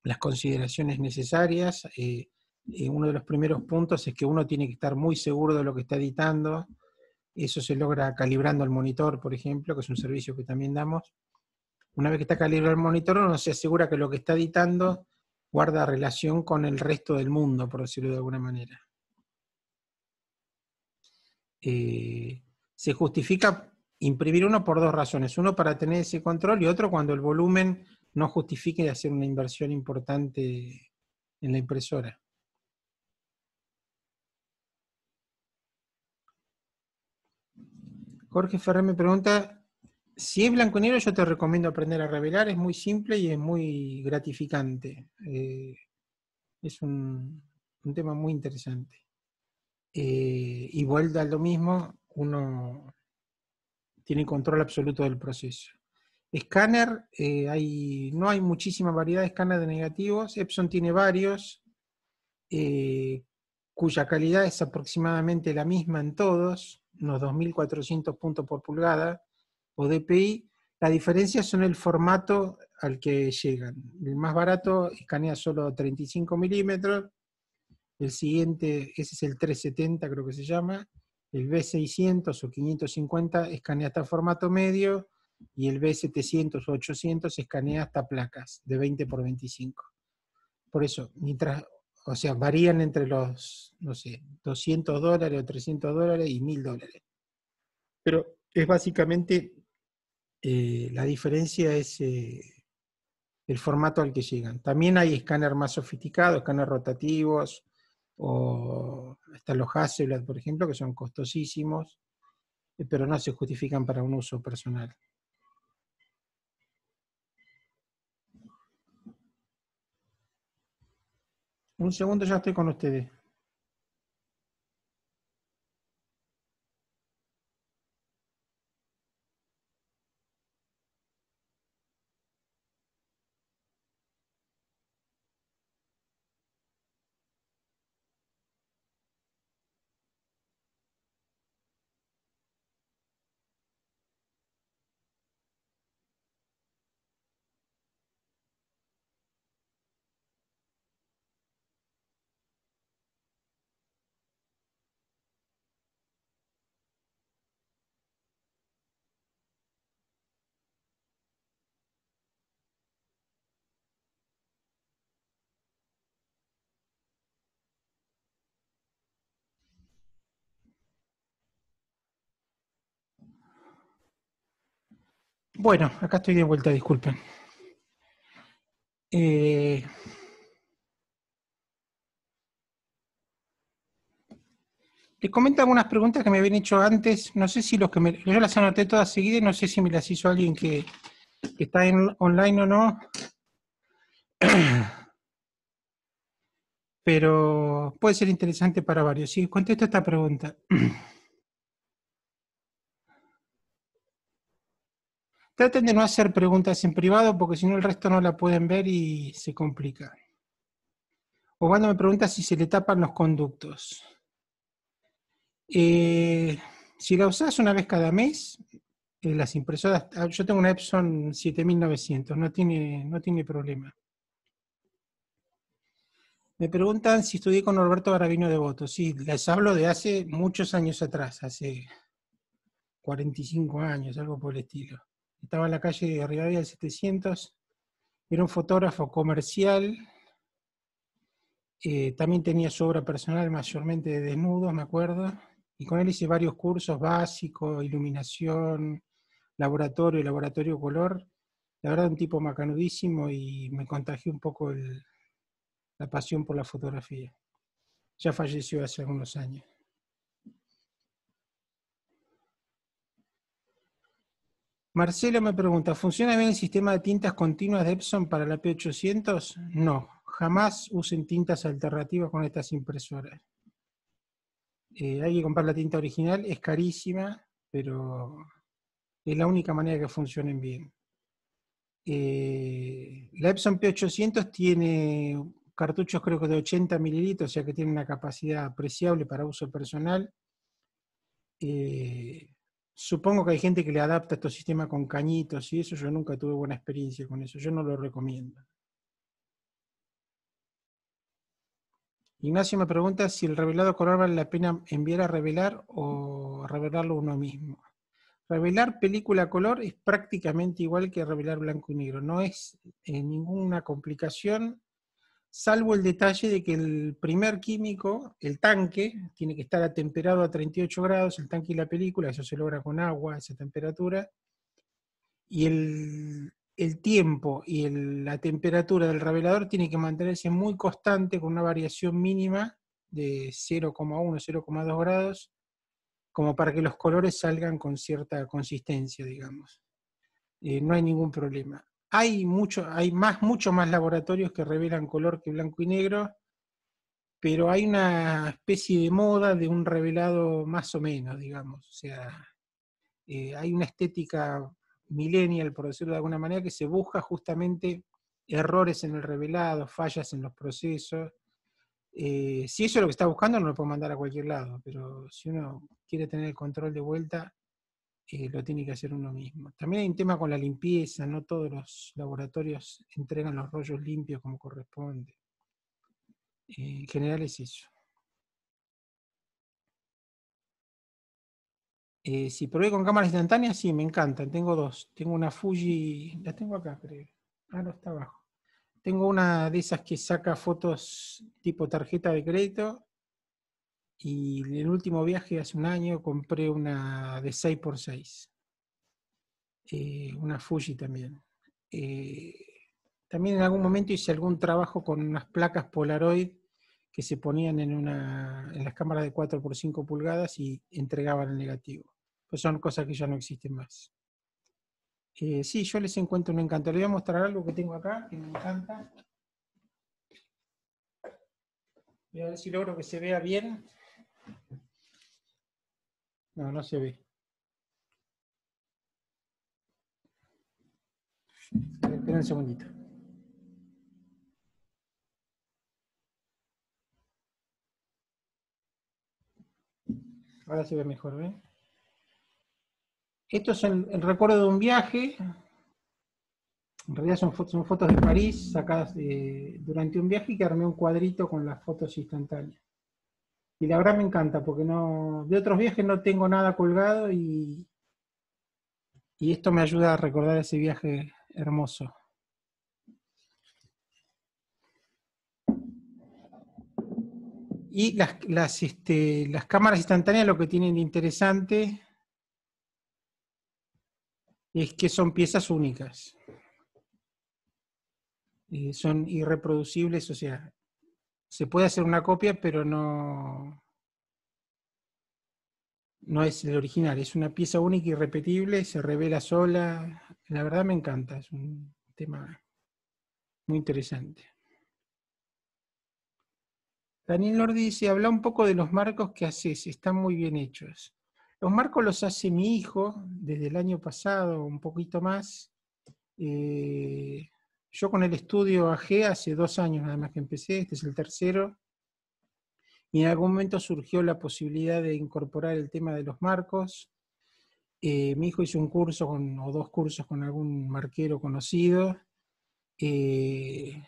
las consideraciones necesarias. Eh, eh, uno de los primeros puntos es que uno tiene que estar muy seguro de lo que está editando. Eso se logra calibrando el monitor, por ejemplo, que es un servicio que también damos. Una vez que está calibrado el monitor, uno se asegura que lo que está editando guarda relación con el resto del mundo, por decirlo de alguna manera. Eh, se justifica imprimir uno por dos razones. Uno para tener ese control y otro cuando el volumen no justifique hacer una inversión importante en la impresora. Jorge Ferrer me pregunta, si es blanco y negro yo te recomiendo aprender a revelar, es muy simple y es muy gratificante. Eh, es un, tema muy interesante. Eh, y vuelta a lo mismo, uno tiene control absoluto del proceso. Escáner, eh, no hay muchísima variedad de escáner de negativos. Epson tiene varios, eh, cuya calidad es aproximadamente la misma en todos, unos 2.400 puntos por pulgada o DPI. La diferencia son el formato al que llegan. El más barato escanea solo 35 milímetros. El siguiente, ese es el 370, creo que se llama. El B600 o 550 escanea hasta formato medio y el B700 o 800 escanea hasta placas de 20 por 25. Por eso, mientras, o sea, varían entre los, no sé, 200 dólares o 300 dólares y 1000 dólares. Pero es básicamente, eh, la diferencia es eh, el formato al que llegan. También hay escáner más sofisticados, escáner rotativos, o hasta los Hasselblad, por ejemplo, que son costosísimos, eh, pero no se justifican para un uso personal. Un segundo, ya estoy con ustedes. Bueno, acá estoy de vuelta, disculpen. Eh, les comento algunas preguntas que me habían hecho antes. No sé si los que me. Yo las anoté todas seguidas, no sé si me las hizo alguien que, está en, online o no. Pero puede ser interesante para varios. Sí, contesto esta pregunta. Traten de no hacer preguntas en privado porque si no el resto no la pueden ver y se complica. O cuando me pregunta si se le tapan los conductos. Eh, si la usás una vez cada mes, eh, las impresoras, ah, yo tengo una Epson 7900, no tiene, no tiene problema. Me preguntan si estudié con Alberto Garabino de Voto. Sí, les hablo de hace muchos años atrás, hace 45 años, algo por el estilo. Estaba en la calle de Rivadavia del 700. Era un fotógrafo comercial. Eh, también tenía su obra personal, mayormente de desnudos, me acuerdo. Y con él hice varios cursos básicos, iluminación, laboratorio, laboratorio color. La verdad, un tipo macanudísimo y me contagió un poco la pasión por la fotografía. Ya falleció hace algunos años. Marcelo me pregunta, ¿funciona bien el sistema de tintas continuas de Epson para la P800? No, jamás usen tintas alternativas con estas impresoras. Eh, hay que comprar la tinta original, es carísima, pero es la única manera que funcionen bien. Eh, la Epson P800 tiene cartuchos creo que de 80 mililitros, o sea que tiene una capacidad apreciable para uso personal. Eh, Supongo que hay gente que le adapta estos sistemas con cañitos y eso. Yo nunca tuve buena experiencia con eso. Yo no lo recomiendo. Ignacio me pregunta si el revelado color vale la pena enviar a revelar o revelarlo uno mismo. Revelar película color es prácticamente igual que revelar blanco y negro. No es eh, ninguna complicación salvo el detalle de que el primer químico, el tanque, tiene que estar atemperado a 38 grados, el tanque y la película, eso se logra con agua, esa temperatura, y el, tiempo y la temperatura del revelador tiene que mantenerse muy constante con una variación mínima de 0,1, 0,2 grados, como para que los colores salgan con cierta consistencia, digamos. Eh, no hay ningún problema. Hay, mucho, hay más, mucho más laboratorios que revelan color que blanco y negro, pero hay una especie de moda de un revelado más o menos, digamos. O sea, eh, hay una estética millennial, por decirlo de alguna manera, que se busca justamente errores en el revelado, fallas en los procesos. Eh, si eso es lo que está buscando, no lo puedo mandar a cualquier lado, pero si uno quiere tener el control de vuelta, eh, lo tiene que hacer uno mismo. También hay un tema con la limpieza, no todos los laboratorios entregan los rollos limpios como corresponde. Eh, en general es eso. Eh, si probé con cámaras instantáneas, sí, me encantan. Tengo dos. Tengo una Fuji, la tengo acá, creo. Ah, no, está abajo. Tengo una de esas que saca fotos tipo tarjeta de crédito y en el último viaje hace un año compré una de 6x6, eh, una Fuji también. Eh, también en algún momento hice algún trabajo con unas placas Polaroid que se ponían en, en las cámaras de 4x5 pulgadas y entregaban el negativo. Pues son cosas que ya no existen más. Eh, sí, yo les encuentro un encanto. Les voy a mostrar algo que tengo acá, que me encanta. Voy a ver si logro que se vea bien. No, no se ve. Espera un segundito. Ahora se ve mejor, ¿ves? ¿eh? Esto es el, recuerdo de un viaje. En realidad son, fotos, de París sacadas eh, durante un viaje y que armé un cuadrito con las fotos instantáneas y la verdad me encanta porque no de otros viajes no tengo nada colgado y, y esto me ayuda a recordar ese viaje hermoso. Y las, las, este, cámaras instantáneas lo que tienen de interesante es que son piezas únicas. Eh, son irreproducibles, o sea, se puede hacer una copia, pero no, no es el original. Es una pieza única y repetible, se revela sola. La verdad me encanta, es un tema muy interesante. Daniel Nord dice, habla un poco de los marcos que haces, están muy bien hechos. Los marcos los hace mi hijo desde el año pasado, un poquito más. Eh, yo con el estudio AG hace dos años nada más que empecé, este es el tercero, y en algún momento surgió la posibilidad de incorporar el tema de los marcos. Eh, mi hijo hizo un curso o dos cursos con algún marquero conocido. Eh,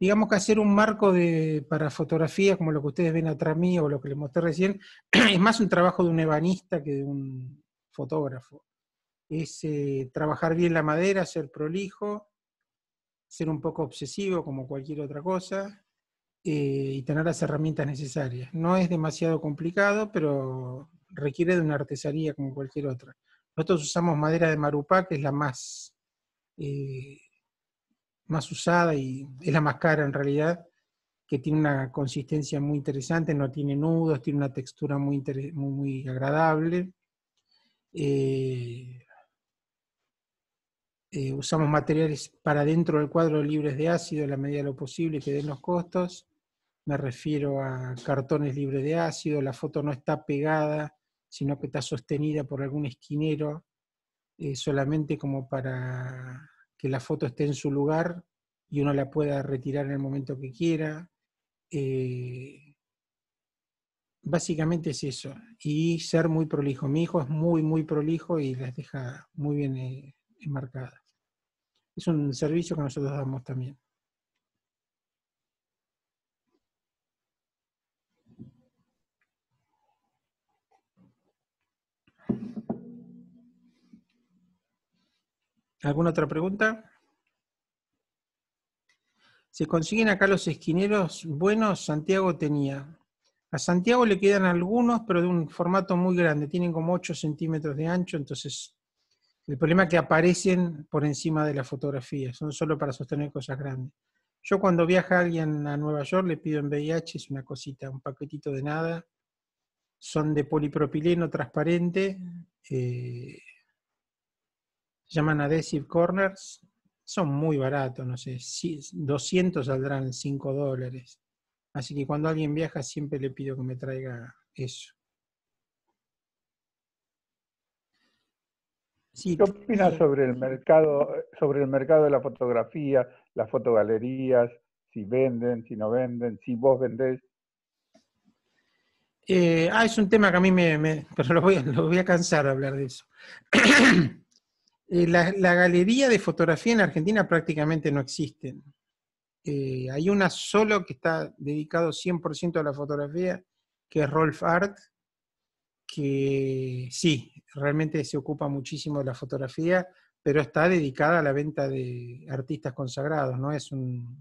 digamos que hacer un marco para fotografía, como lo que ustedes ven atrás mío o lo que les mostré recién, es más un trabajo de un ebanista que de un fotógrafo. Es eh, trabajar bien la madera, ser prolijo, ser un poco obsesivo como cualquier otra cosa eh, y tener las herramientas necesarias. No es demasiado complicado, pero requiere de una artesanía como cualquier otra. Nosotros usamos madera de marupá, que es la más, eh, más usada y es la más cara en realidad, que tiene una consistencia muy interesante, no tiene nudos, tiene una textura muy, muy, muy agradable. Eh, eh, usamos materiales para dentro del cuadro libres de ácido en la medida de lo posible que den los costos. Me refiero a cartones libres de ácido, la foto no está pegada, sino que está sostenida por algún esquinero, eh, solamente como para que la foto esté en su lugar y uno la pueda retirar en el momento que quiera. Eh, básicamente es eso. Y ser muy prolijo. Mi hijo es muy, muy prolijo y las deja muy bien enmarcadas es un servicio que nosotros damos también. ¿Alguna otra pregunta? Se consiguen acá los esquineros buenos, Santiago tenía. A Santiago le quedan algunos, pero de un formato muy grande, tienen como 8 centímetros de ancho, entonces el problema es que aparecen por encima de la fotografía, son solo para sostener cosas grandes. Yo cuando viaja alguien a Nueva York le pido en VIH, es una cosita, un paquetito de nada. Son de polipropileno transparente, eh, se llaman Adhesive Corners, son muy baratos, no sé, 200 saldrán 5 dólares. Así que cuando alguien viaja siempre le pido que me traiga eso. ¿Qué opinas sobre el mercado, sobre el mercado de la fotografía, las fotogalerías, si venden, si no venden, si vos vendés? Eh, ah, es un tema que a mí me... pero lo voy, a cansar de hablar de eso. Eh, la, galería de fotografía en Argentina prácticamente no existe. Eh, hay una solo que está dedicado 100% a la fotografía, que es Rolf Art, que sí, realmente se ocupa muchísimo de la fotografía, pero está dedicada a la venta de artistas consagrados, no es una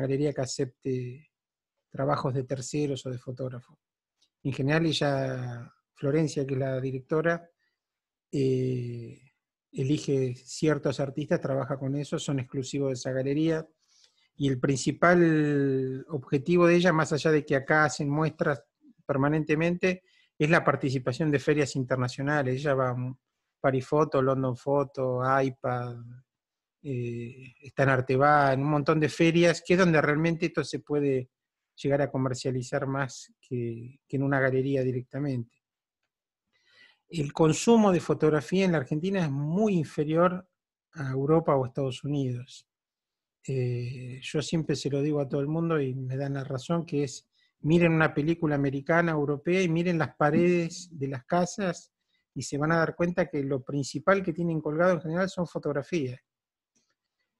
galería que acepte trabajos de terceros o de fotógrafos. En general, ella, Florencia, que es la directora, eh, elige ciertos artistas, trabaja con esos, son exclusivos de esa galería. Y el principal objetivo de ella, más allá de que acá hacen muestras permanentemente, es la participación de ferias internacionales. Ella va a Parifoto, London Photo, iPad, eh, está en Arteba, en un montón de ferias, que es donde realmente esto se puede llegar a comercializar más que, en una galería directamente. El consumo de fotografía en la Argentina es muy inferior a Europa o Estados Unidos. Eh, yo siempre se lo digo a todo el mundo y me dan la razón, que es miren una película americana, europea y miren las paredes de las casas y se van a dar cuenta que lo principal que tienen colgado en general son fotografías.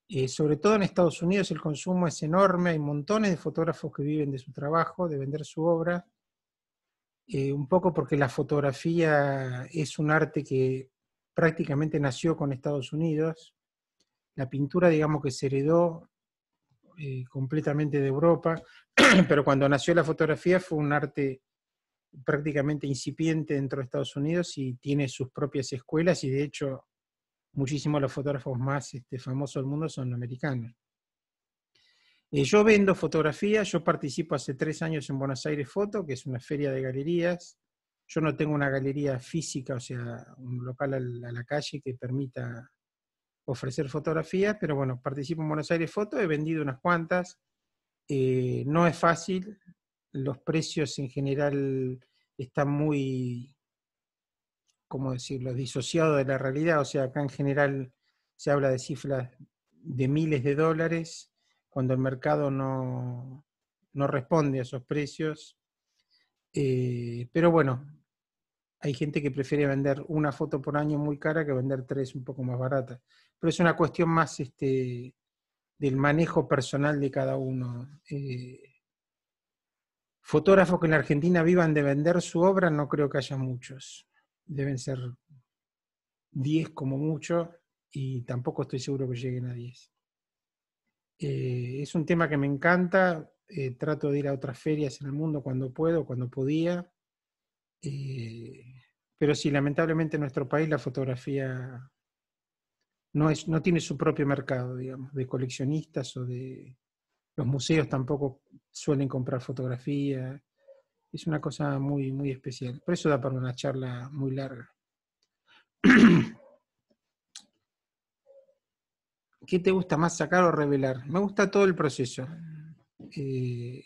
Eh, sobre todo en Estados Unidos el consumo es enorme, hay montones de fotógrafos que viven de su trabajo, de vender su obra, eh, un poco porque la fotografía es un arte que prácticamente nació con Estados Unidos. La pintura, digamos que se heredó eh, completamente de Europa, pero cuando nació la fotografía fue un arte prácticamente incipiente dentro de Estados Unidos y tiene sus propias escuelas y de hecho muchísimos de los fotógrafos más este, famosos del mundo son americanos. Eh, yo vendo fotografía, yo participo hace tres años en Buenos Aires Foto, que es una feria de galerías. Yo no tengo una galería física, o sea, un local a la calle que permita ofrecer fotografías, pero bueno, participo en Buenos Aires Foto, he vendido unas cuantas, eh, no es fácil, los precios en general están muy, ¿cómo decirlo?, disociados de la realidad, o sea, acá en general se habla de cifras de miles de dólares, cuando el mercado no, responde a esos precios. Eh, pero bueno, hay gente que prefiere vender una foto por año muy cara que vender tres un poco más baratas pero es una cuestión más este, del manejo personal de cada uno. Eh, fotógrafos que en la Argentina vivan de vender su obra, no creo que haya muchos. Deben ser 10 como mucho y tampoco estoy seguro que lleguen a 10. Eh, es un tema que me encanta, eh, trato de ir a otras ferias en el mundo cuando puedo, cuando podía, pero sí, lamentablemente en nuestro país la fotografía no, es, no tiene su propio mercado, digamos, de coleccionistas o de... Los museos tampoco suelen comprar fotografía. Es una cosa muy, muy especial. Por eso da para una charla muy larga. ¿Qué te gusta más sacar o revelar? Me gusta todo el proceso. Eh,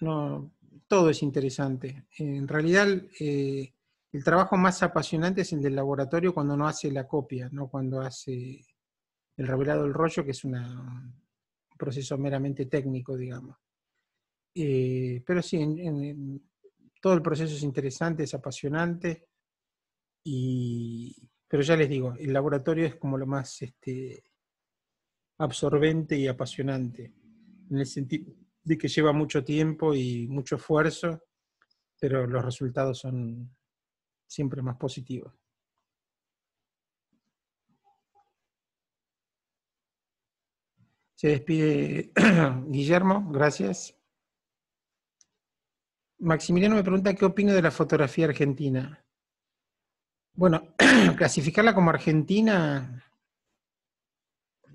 no, todo es interesante. En realidad, eh, el trabajo más apasionante es el del laboratorio cuando no hace la copia, no cuando hace el revelado del rollo, que es un proceso meramente técnico, digamos. Eh, pero sí, todo el proceso es interesante, es apasionante, y, pero ya les digo, el laboratorio es como lo más este, absorbente y apasionante, en el sentido de que lleva mucho tiempo y mucho esfuerzo, pero los resultados son siempre más positiva. Se despide Guillermo, gracias. Maximiliano me pregunta qué opino de la fotografía argentina. Bueno, clasificarla como argentina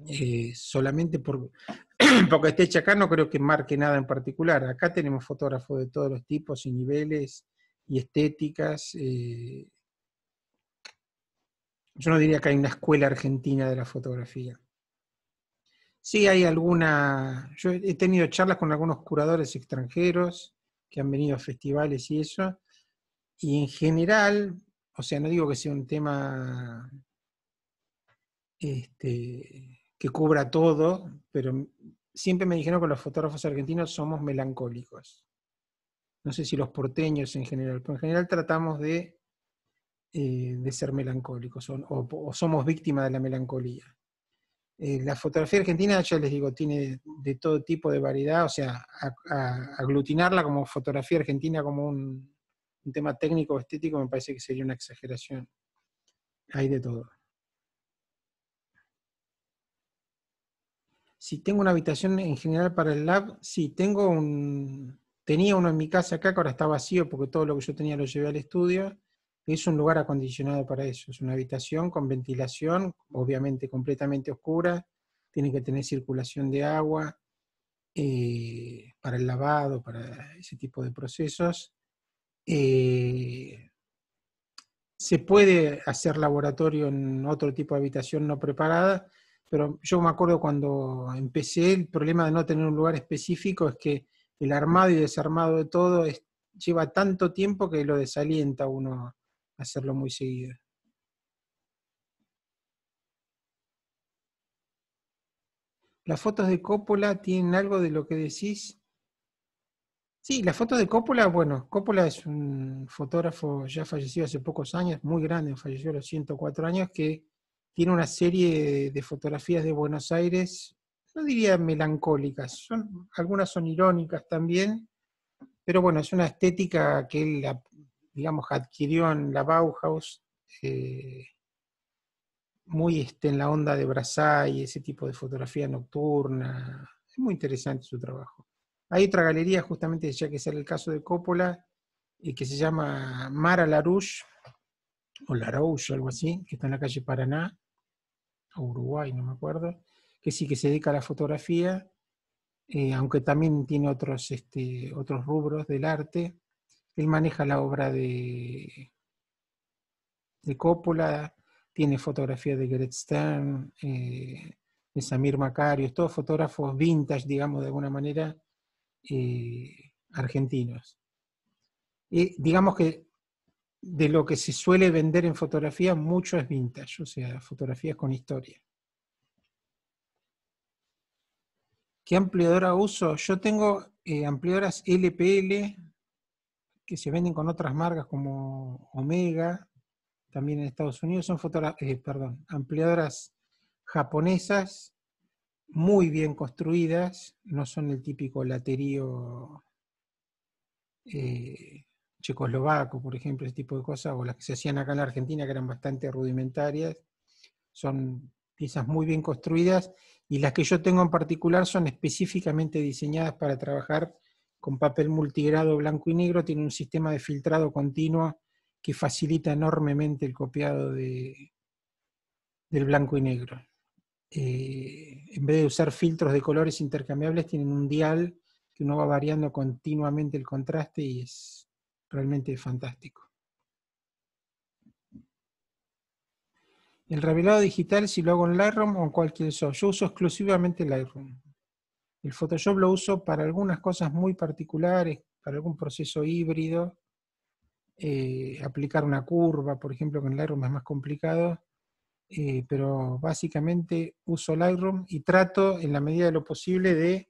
eh, solamente por, porque esté hecha acá no creo que marque nada en particular. Acá tenemos fotógrafos de todos los tipos y niveles y estéticas. Eh, yo no diría que hay una escuela argentina de la fotografía. Sí, hay alguna. Yo he tenido charlas con algunos curadores extranjeros que han venido a festivales y eso. Y en general, o sea, no digo que sea un tema este, que cubra todo, pero siempre me dijeron que los fotógrafos argentinos somos melancólicos no sé si los porteños en general, pero en general tratamos de, eh, de ser melancólicos o, somos víctimas de la melancolía. Eh, la fotografía argentina, ya les digo, tiene de todo tipo de variedad, o sea, aglutinarla como fotografía argentina como un, un tema técnico o estético me parece que sería una exageración. Hay de todo. Si tengo una habitación en general para el lab, sí, tengo un, Tenía uno en mi casa acá, que ahora está vacío porque todo lo que yo tenía lo llevé al estudio. Es un lugar acondicionado para eso. Es una habitación con ventilación, obviamente completamente oscura. Tiene que tener circulación de agua eh, para el lavado, para ese tipo de procesos. Eh, se puede hacer laboratorio en otro tipo de habitación no preparada, pero yo me acuerdo cuando empecé, el problema de no tener un lugar específico es que el armado y desarmado de todo lleva tanto tiempo que lo desalienta a uno hacerlo muy seguido. ¿Las fotos de Coppola tienen algo de lo que decís? Sí, las fotos de Coppola, bueno, Coppola es un fotógrafo ya fallecido hace pocos años, muy grande, falleció a los 104 años, que tiene una serie de fotografías de Buenos Aires no diría melancólicas, algunas son irónicas también, pero bueno, es una estética que él, digamos, adquirió en la Bauhaus, eh, muy este, en la onda de Brassai, ese tipo de fotografía nocturna, es muy interesante su trabajo. Hay otra galería, justamente ya que es el caso de Coppola, que se llama Mara Larouche, o Larouche, algo así, que está en la calle Paraná, Uruguay, no me acuerdo, que sí que se dedica a la fotografía, eh, aunque también tiene otros, este, otros rubros del arte. Él maneja la obra de, de Coppola, tiene fotografía de Gret Stern, eh, de Samir Macario, todos fotógrafos vintage, digamos, de alguna manera, eh, argentinos. Y digamos que de lo que se suele vender en fotografía, mucho es vintage, o sea, fotografías con historia. ¿Qué ampliadora uso? Yo tengo eh, ampliadoras LPL que se venden con otras marcas como Omega, también en Estados Unidos, son eh, ampliadoras japonesas, muy bien construidas, no son el típico laterío eh, checoslovaco, por ejemplo, ese tipo de cosas, o las que se hacían acá en la Argentina, que eran bastante rudimentarias, son piezas muy bien construidas y las que yo tengo en particular son específicamente diseñadas para trabajar con papel multigrado blanco y negro, tiene un sistema de filtrado continuo que facilita enormemente el copiado de, del blanco y negro. Eh, en vez de usar filtros de colores intercambiables, tienen un dial que uno va variando continuamente el contraste y es realmente fantástico. El revelado digital si lo hago en Lightroom o en cualquier software. Yo uso exclusivamente Lightroom. El Photoshop lo uso para algunas cosas muy particulares, para algún proceso híbrido, eh, aplicar una curva, por ejemplo, con en Lightroom es más complicado, eh, pero básicamente uso Lightroom y trato en la medida de lo posible de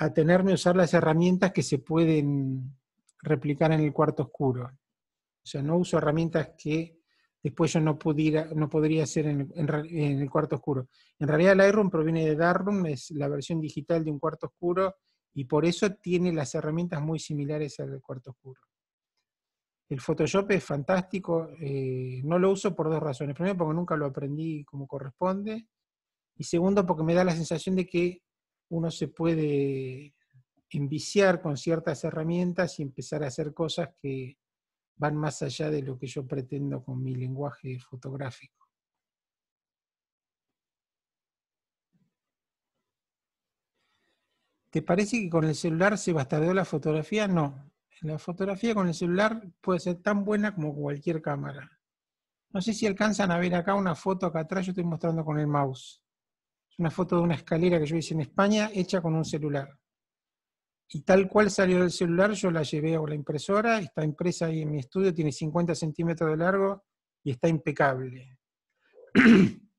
atenerme a usar las herramientas que se pueden replicar en el cuarto oscuro. O sea, no uso herramientas que después yo no, pudiera, no podría hacer en, el cuarto oscuro. En realidad Lightroom proviene de Darkroom, es la versión digital de un cuarto oscuro, y por eso tiene las herramientas muy similares al del cuarto oscuro. El Photoshop es fantástico, eh, no lo uso por dos razones. Primero, porque nunca lo aprendí como corresponde, y segundo, porque me da la sensación de que uno se puede enviciar con ciertas herramientas y empezar a hacer cosas que, van más allá de lo que yo pretendo con mi lenguaje fotográfico. ¿Te parece que con el celular se bastardeó la fotografía? No. La fotografía con el celular puede ser tan buena como cualquier cámara. No sé si alcanzan a ver acá una foto acá atrás, yo estoy mostrando con el mouse. Es una foto de una escalera que yo hice en España hecha con un celular y tal cual salió del celular, yo la llevé a la impresora, está impresa ahí en mi estudio, tiene 50 centímetros de largo y está impecable.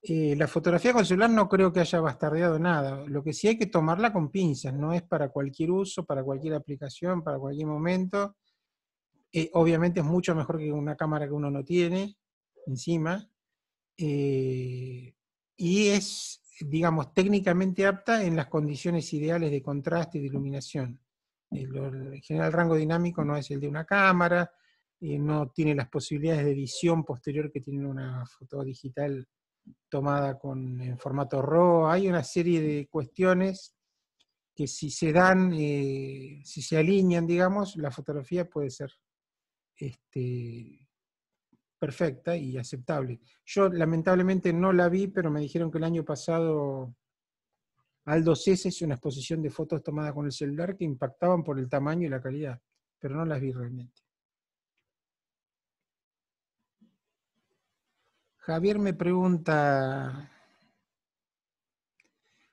Eh, la fotografía con celular no creo que haya bastardeado nada, lo que sí hay que tomarla con pinzas, no es para cualquier uso, para cualquier aplicación, para cualquier momento. Eh, obviamente es mucho mejor que una cámara que uno no tiene encima. Eh, y es digamos, técnicamente apta en las condiciones ideales de contraste y de iluminación. Eh, el, general rango dinámico no es el de una cámara, eh, no tiene las posibilidades de visión posterior que tiene una foto digital tomada con, en formato RAW. Hay una serie de cuestiones que si se dan, eh, si se alinean, digamos, la fotografía puede ser este, perfecta y aceptable. Yo lamentablemente no la vi, pero me dijeron que el año pasado Aldo César hizo una exposición de fotos tomadas con el celular que impactaban por el tamaño y la calidad, pero no las vi realmente. Javier me pregunta,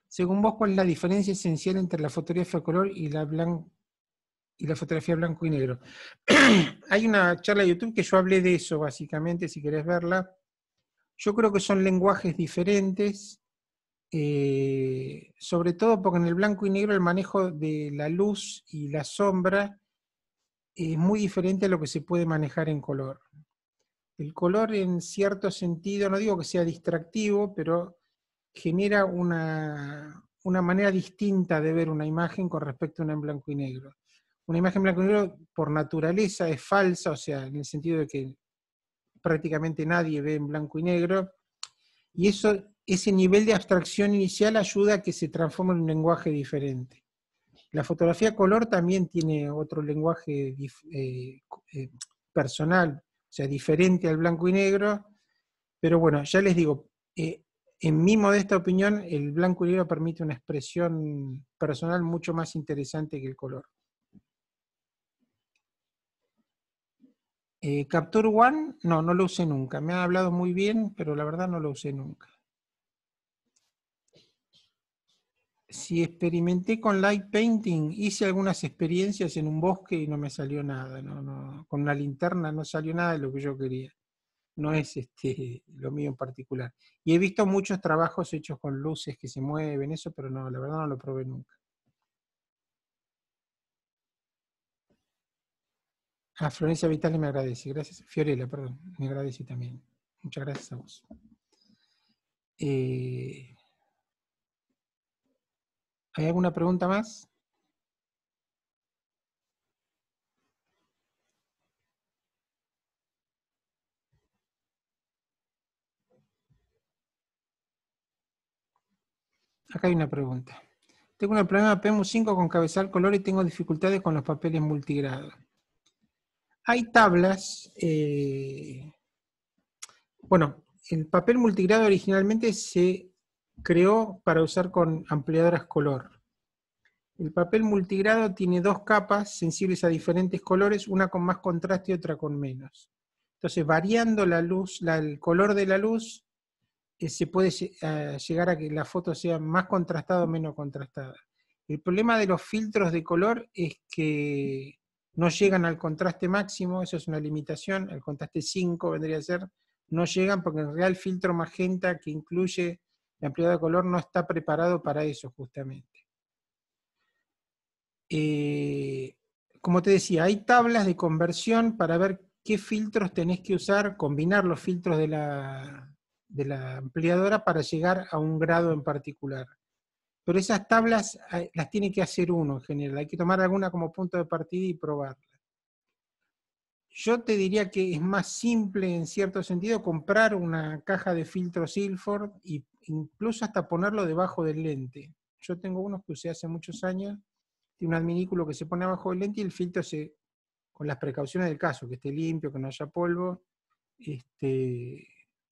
según vos, ¿cuál es la diferencia esencial entre la fotografía a color y la blanca? y la fotografía blanco y negro. Hay una charla de YouTube que yo hablé de eso, básicamente, si querés verla. Yo creo que son lenguajes diferentes, eh, sobre todo porque en el blanco y negro el manejo de la luz y la sombra es muy diferente a lo que se puede manejar en color. El color en cierto sentido, no digo que sea distractivo, pero genera una, una manera distinta de ver una imagen con respecto a una en blanco y negro una imagen blanco y negro por naturaleza es falsa, o sea, en el sentido de que prácticamente nadie ve en blanco y negro, y eso, ese nivel de abstracción inicial ayuda a que se transforme en un lenguaje diferente. La fotografía color también tiene otro lenguaje eh, eh, personal, o sea, diferente al blanco y negro, pero bueno, ya les digo, eh, en mi modesta opinión, el blanco y negro permite una expresión personal mucho más interesante que el color. Eh, Capture One, no, no lo usé nunca. Me ha hablado muy bien, pero la verdad no lo usé nunca. Si experimenté con light painting, hice algunas experiencias en un bosque y no me salió nada. con una linterna no salió nada de lo que yo quería. No es este, lo mío en particular. Y he visto muchos trabajos hechos con luces que se mueven, eso, pero no, la verdad no lo probé nunca. A ah, Florencia Vitale me agradece. Gracias. Fiorella, perdón. Me agradece también. Muchas gracias a vos. Eh, ¿Hay alguna pregunta más? Acá hay una pregunta. Tengo un problema PMU5 con cabezal color y tengo dificultades con los papeles multigrado. Hay tablas, eh, bueno, el papel multigrado originalmente se creó para usar con ampliadoras color. El papel multigrado tiene dos capas sensibles a diferentes colores, una con más contraste y otra con menos. Entonces, variando la luz, el color de la luz, eh, se puede eh, llegar a que la foto sea más contrastada o menos contrastada. El problema de los filtros de color es que no llegan al contraste máximo, eso es una limitación, el contraste 5 vendría a ser, no llegan porque en realidad el filtro magenta que incluye la ampliadora de color no está preparado para eso justamente. Eh, como te decía, hay tablas de conversión para ver qué filtros tenés que usar, combinar los filtros de la ampliadora para llegar a un grado en particular. Pero esas tablas eh, las tiene que hacer uno en general. Hay que tomar alguna como punto de partida y probarla. Yo te diría que es más simple en cierto sentido comprar una caja de filtro Silford e incluso hasta ponerlo debajo del lente. Yo tengo unos que usé hace muchos años, tiene un adminículo que se pone abajo del lente y el filtro se, con las precauciones del caso, que esté limpio, que no haya polvo, este,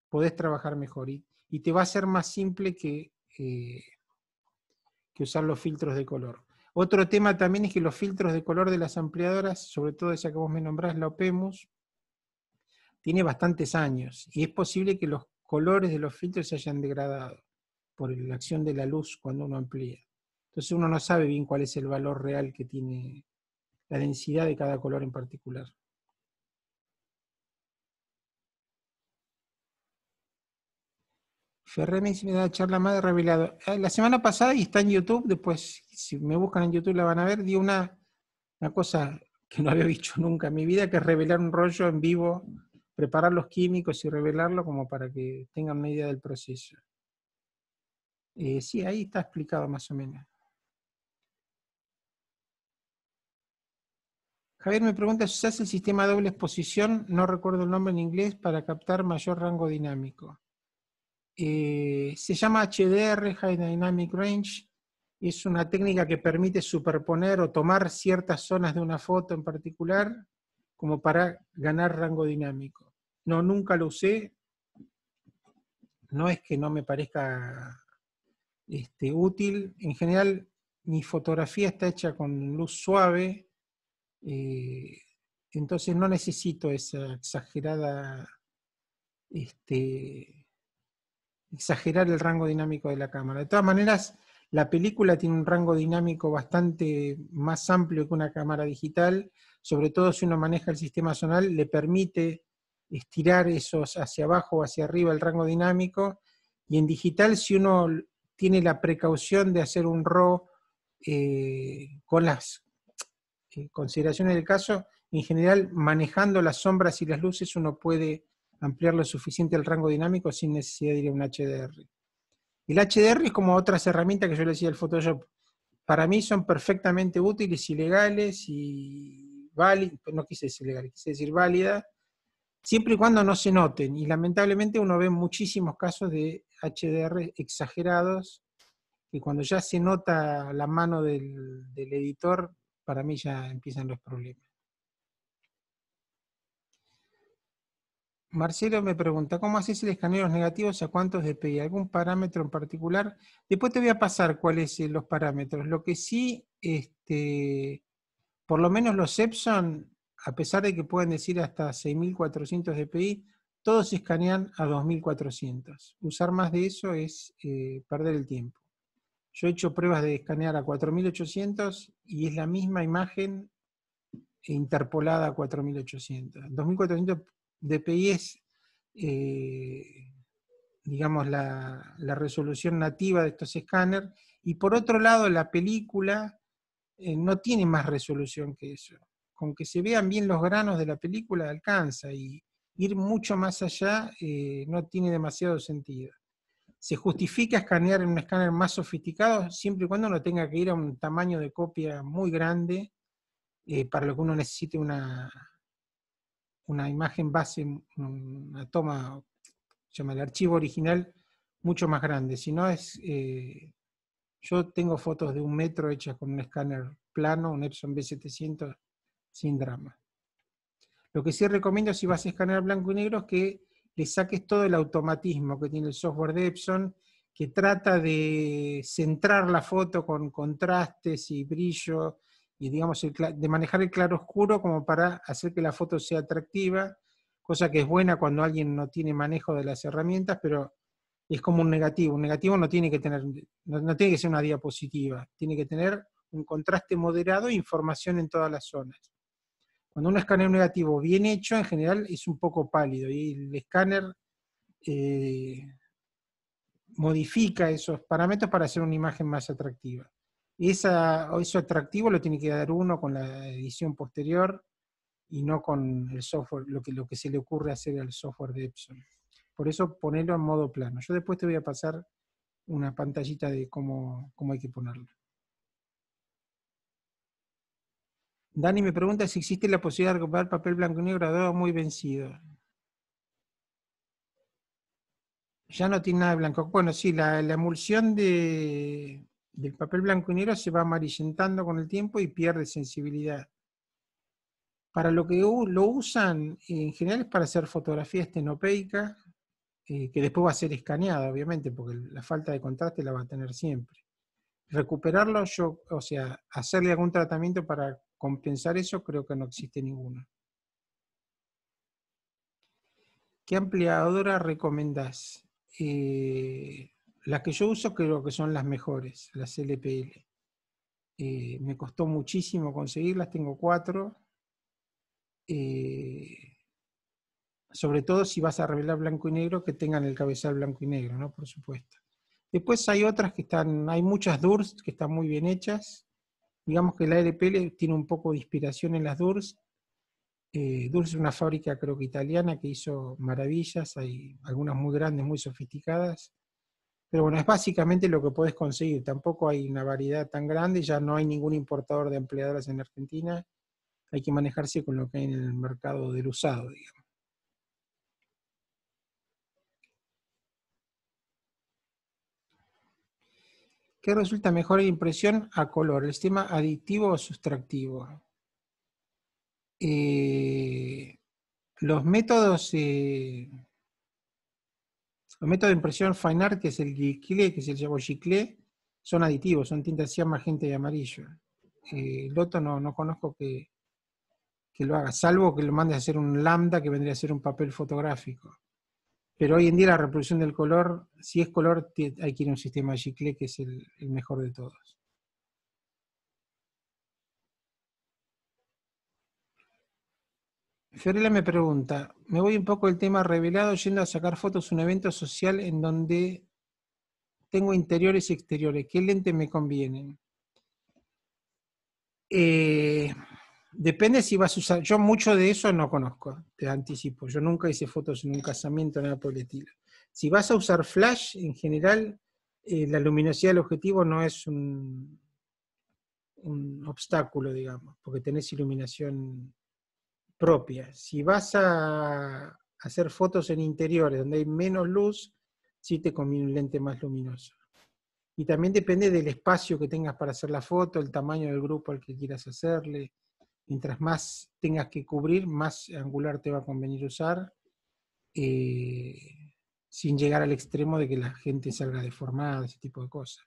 podés trabajar mejor y, te va a ser más simple que eh, que usar los filtros de color. Otro tema también es que los filtros de color de las ampliadoras, sobre todo esa que vos me nombrás, la OPEMUS, tiene bastantes años y es posible que los colores de los filtros se hayan degradado por la acción de la luz cuando uno amplía. Entonces uno no sabe bien cuál es el valor real que tiene la densidad de cada color en particular. Ferrenis me da charla más de revelado. Eh, la semana pasada, y está en YouTube, después si me buscan en YouTube la van a ver, di una, cosa que no había dicho nunca en mi vida, que es revelar un rollo en vivo, preparar los químicos y revelarlo como para que tengan una idea del proceso. Eh, sí, ahí está explicado más o menos. Javier me pregunta si se hace el sistema doble exposición, no recuerdo el nombre en inglés, para captar mayor rango dinámico. Eh, se llama HDR, High Dynamic Range. Es una técnica que permite superponer o tomar ciertas zonas de una foto en particular como para ganar rango dinámico. No, nunca lo usé. No es que no me parezca este, útil. En general, mi fotografía está hecha con luz suave, eh, entonces no necesito esa exagerada este, exagerar el rango dinámico de la cámara. De todas maneras, la película tiene un rango dinámico bastante más amplio que una cámara digital, sobre todo si uno maneja el sistema zonal, le permite estirar esos hacia abajo o hacia arriba el rango dinámico, y en digital si uno tiene la precaución de hacer un RAW eh, con las eh, consideraciones del caso, en general manejando las sombras y las luces uno puede ampliar lo suficiente el rango dinámico sin necesidad de ir a un HDR. El HDR es como otras herramientas que yo le decía al Photoshop. Para mí son perfectamente útiles y legales y válidas, no quise decir legales, quise decir válidas, siempre y cuando no se noten. Y lamentablemente uno ve muchísimos casos de HDR exagerados que cuando ya se nota la mano del editor, para mí ya empiezan los problemas. Marcelo me pregunta, ¿cómo haces el escaneo de los negativos a cuántos DPI? ¿Algún parámetro en particular? Después te voy a pasar cuáles son los parámetros. Lo que sí, este, por lo menos los Epson, a pesar de que pueden decir hasta 6.400 DPI, todos se escanean a 2.400. Usar más de eso es eh, perder el tiempo. Yo he hecho pruebas de escanear a 4.800 y es la misma imagen interpolada a 4.800. 2.400 DPI es, eh, digamos, la, resolución nativa de estos escáneres, y por otro lado la película eh, no tiene más resolución que eso. Con que se vean bien los granos de la película alcanza y ir mucho más allá eh, no tiene demasiado sentido. Se justifica escanear en un escáner más sofisticado siempre y cuando uno tenga que ir a un tamaño de copia muy grande para lo que uno necesite una, una imagen base, una toma, se llama el archivo original, mucho más grande. Si no es, eh, yo tengo fotos de un metro hechas con un escáner plano, un Epson B700, sin drama. Lo que sí recomiendo si vas a escanear blanco y negro es que le saques todo el automatismo que tiene el software de Epson, que trata de centrar la foto con contrastes y brillo y digamos, de manejar el claro oscuro como para hacer que la foto sea atractiva, cosa que es buena cuando alguien no tiene manejo de las herramientas, pero es como un negativo. Un negativo no tiene que tener, no, tiene que ser una diapositiva, tiene que tener un contraste moderado e información en todas las zonas. Cuando un escáner negativo bien hecho, en general es un poco pálido y el escáner eh, modifica esos parámetros para hacer una imagen más atractiva. Y eso atractivo lo tiene que dar uno con la edición posterior y no con el software, lo que, se le ocurre hacer al software de Epson. Por eso ponerlo en modo plano. Yo después te voy a pasar una pantallita de cómo, hay que ponerlo. Dani me pregunta si existe la posibilidad de recuperar papel blanco y negro dos muy vencido. Ya no tiene nada de blanco. Bueno, sí, la emulsión de, del papel blanco y negro se va amarillentando con el tiempo y pierde sensibilidad. Para lo que lo usan en general es para hacer fotografía estenopeicas, eh, que después va a ser escaneada, obviamente, porque la falta de contraste la va a tener siempre. Recuperarlo, yo, o sea, hacerle algún tratamiento para compensar eso, creo que no existe ninguno. ¿Qué ampliadora recomendás? Eh, las que yo uso creo que son las mejores, las LPL. Eh, me costó muchísimo conseguirlas, tengo cuatro. Eh, sobre todo si vas a revelar blanco y negro, que tengan el cabezal blanco y negro, ¿no? Por supuesto. Después hay otras que están, hay muchas DURS que están muy bien hechas. Digamos que la LPL tiene un poco de inspiración en las DURS. Eh, DURS es una fábrica creo que italiana que hizo maravillas, hay algunas muy grandes, muy sofisticadas. Pero bueno, es básicamente lo que puedes conseguir. Tampoco hay una variedad tan grande, ya no hay ningún importador de empleadoras en Argentina. Hay que manejarse con lo que hay en el mercado del usado, digamos. ¿Qué resulta mejor en impresión a color? ¿El sistema aditivo o sustractivo? Eh, los métodos eh, los métodos de impresión fine art, que es el giclé, que es el gicle, son aditivos, son tintas cian, magenta y amarillo. Eh, el otro no, conozco que, lo haga, salvo que lo mandes a hacer un lambda, que vendría a ser un papel fotográfico. Pero hoy en día la reproducción del color, si es color, hay que ir a un sistema de que es el mejor de todos. Fiorella me pregunta, me voy un poco del tema revelado yendo a sacar fotos un evento social en donde tengo interiores y exteriores. ¿Qué lente me conviene? Eh, depende si vas a usar. Yo mucho de eso no conozco, te anticipo. Yo nunca hice fotos en un casamiento, nada por el estilo. Si vas a usar flash, en general, eh, la luminosidad del objetivo no es un, un obstáculo, digamos, porque tenés iluminación si vas a hacer fotos en interiores donde hay menos luz, sí te conviene un lente más luminoso. Y también depende del espacio que tengas para hacer la foto, el tamaño del grupo al que quieras hacerle. Mientras más tengas que cubrir, más angular te va a convenir usar, eh, sin llegar al extremo de que la gente salga deformada, ese tipo de cosas.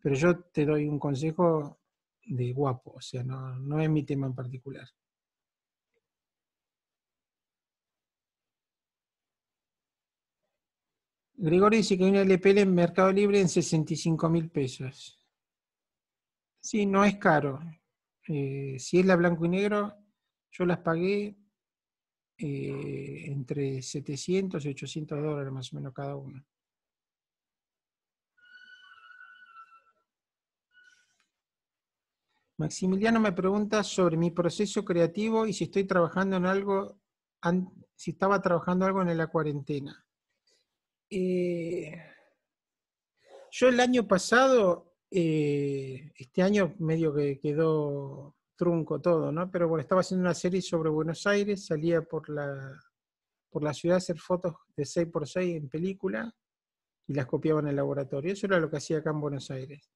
Pero yo te doy un consejo de guapo, o sea, no es mi tema en particular. Gregorio dice que hay una LPL en Mercado Libre en 65 mil pesos. Sí, no es caro. Eh, si es la blanco y negro, yo las pagué eh, entre 700 y 800 dólares más o menos cada una. Maximiliano me pregunta sobre mi proceso creativo y si estoy trabajando en algo, si estaba trabajando algo en la cuarentena. Eh, yo el año pasado, eh, este año medio que quedó trunco todo, ¿no? Pero bueno, estaba haciendo una serie sobre Buenos Aires, salía por la, por la ciudad a hacer fotos de 6x6 en película y las copiaba en el laboratorio. Eso era lo que hacía acá en Buenos Aires.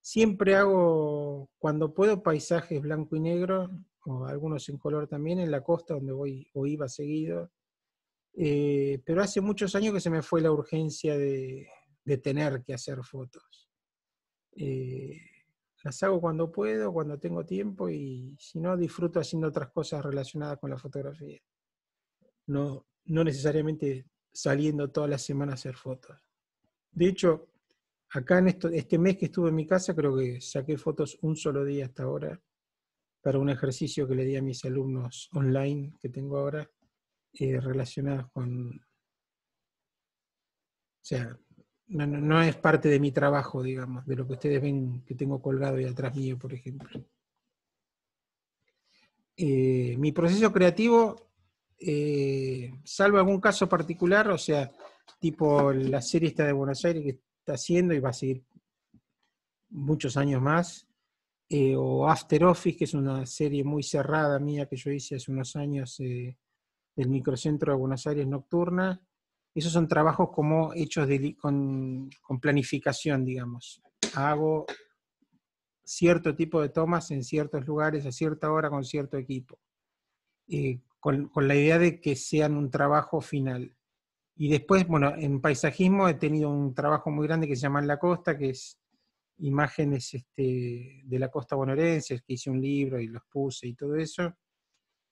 Siempre hago, cuando puedo, paisajes blanco y negro, o algunos en color también, en la costa donde voy o iba seguido. Eh, pero hace muchos años que se me fue la urgencia de, tener que hacer fotos. Eh, las hago cuando puedo, cuando tengo tiempo y si no, disfruto haciendo otras cosas relacionadas con la fotografía. No, no necesariamente saliendo todas las semanas a hacer fotos. De hecho, acá en este mes que estuve en mi casa, creo que saqué fotos un solo día hasta ahora para un ejercicio que le di a mis alumnos online que tengo ahora eh, relacionadas con... O sea, no, es parte de mi trabajo, digamos, de lo que ustedes ven que tengo colgado ahí atrás mío, por ejemplo. Eh, mi proceso creativo, eh, salvo algún caso particular, o sea, tipo la serie esta de Buenos Aires que está haciendo y va a seguir muchos años más, o After Office, que es una serie muy cerrada mía que yo hice hace unos años del microcentro de Buenos Aires nocturna. Esos son trabajos como hechos con, planificación, digamos. Hago cierto tipo de tomas en ciertos lugares a cierta hora con cierto equipo, eh, con, la idea de que sean un trabajo final. Y después, bueno, en paisajismo he tenido un trabajo muy grande que se llama la Costa, que es imágenes este, de la costa bonaerense, que hice un libro y los puse y todo eso.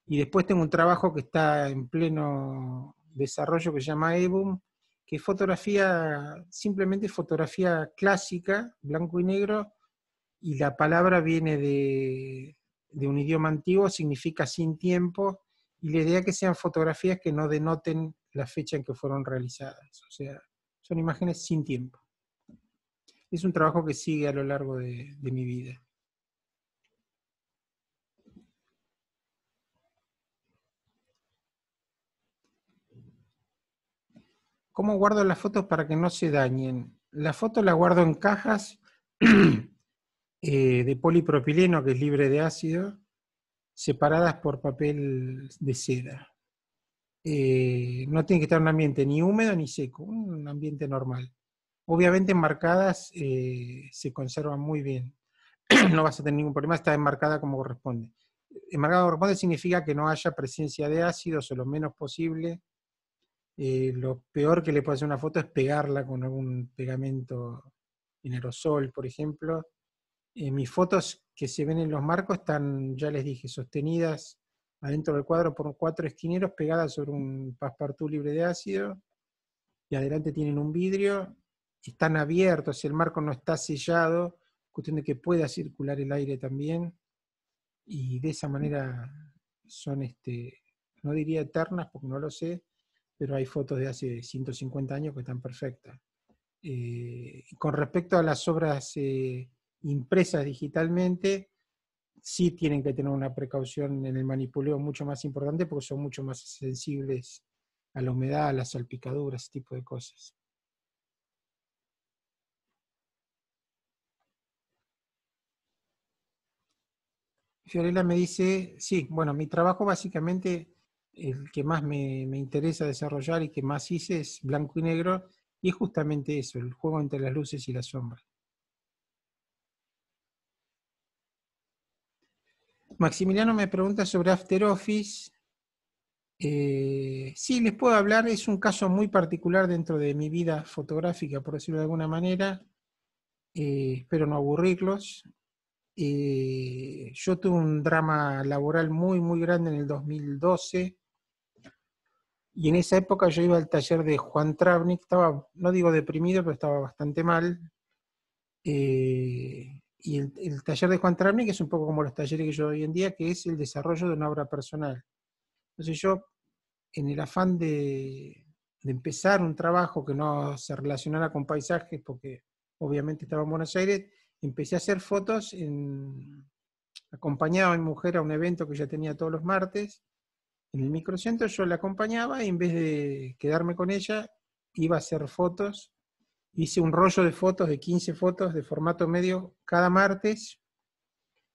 Y después tengo un trabajo que está en pleno desarrollo que se llama Ebum, que es fotografía, simplemente fotografía clásica, blanco y negro, y la palabra viene de, un idioma antiguo, significa sin tiempo, y la idea es que sean fotografías que no denoten la fecha en que fueron realizadas, o sea, son imágenes sin tiempo. Es un trabajo que sigue a lo largo de mi vida. ¿Cómo guardo las fotos para que no se dañen? La foto la guardo en cajas eh, de polipropileno, que es libre de ácido, separadas por papel de seda. Eh, no tiene que estar en un ambiente ni húmedo ni seco, un ambiente normal. Obviamente enmarcadas eh, se conservan muy bien. no vas a tener ningún problema, está enmarcada como corresponde. Enmarcada como corresponde significa que no haya presencia de ácidos o lo menos posible eh, lo peor que le puede hacer una foto es pegarla con algún pegamento en aerosol, por ejemplo. Eh, mis fotos que se ven en los marcos están, ya les dije, sostenidas adentro del cuadro por cuatro esquineros pegadas sobre un passepartout libre de ácido y adelante tienen un vidrio, están abiertos, el marco no está sellado, cuestión de que pueda circular el aire también y de esa mm. manera son, este, no diría eternas porque no lo sé, pero hay fotos de hace 150 años que están perfectas. Eh, con respecto a las obras eh, impresas digitalmente, sí tienen que tener una precaución en el manipuleo mucho más importante porque son mucho más sensibles a la humedad, a las salpicaduras, ese tipo de cosas. Fiorella me dice, sí, bueno, mi trabajo básicamente el que más me, interesa desarrollar y que más hice es blanco y negro, y es justamente eso, el juego entre las luces y la sombra Maximiliano me pregunta sobre After Office. Eh, sí, les puedo hablar, es un caso muy particular dentro de mi vida fotográfica, por decirlo de alguna manera. Eh, espero no aburrirlos. Eh, yo tuve un drama laboral muy, muy grande en el 2012 y en esa época yo iba al taller de Juan Travnik, estaba, no digo deprimido, pero estaba bastante mal. Eh, y el, taller de Juan Travnik es un poco como los talleres que yo doy hoy en día, que es el desarrollo de una obra personal. Entonces yo, en el afán de, empezar un trabajo que no se relacionara con paisajes, porque obviamente estaba en Buenos Aires, empecé a hacer fotos en, a mi mujer a un evento que ya tenía todos los martes en el microcentro yo la acompañaba y en vez de quedarme con ella, iba a hacer fotos. Hice un rollo de fotos, de 15 fotos de formato medio cada martes.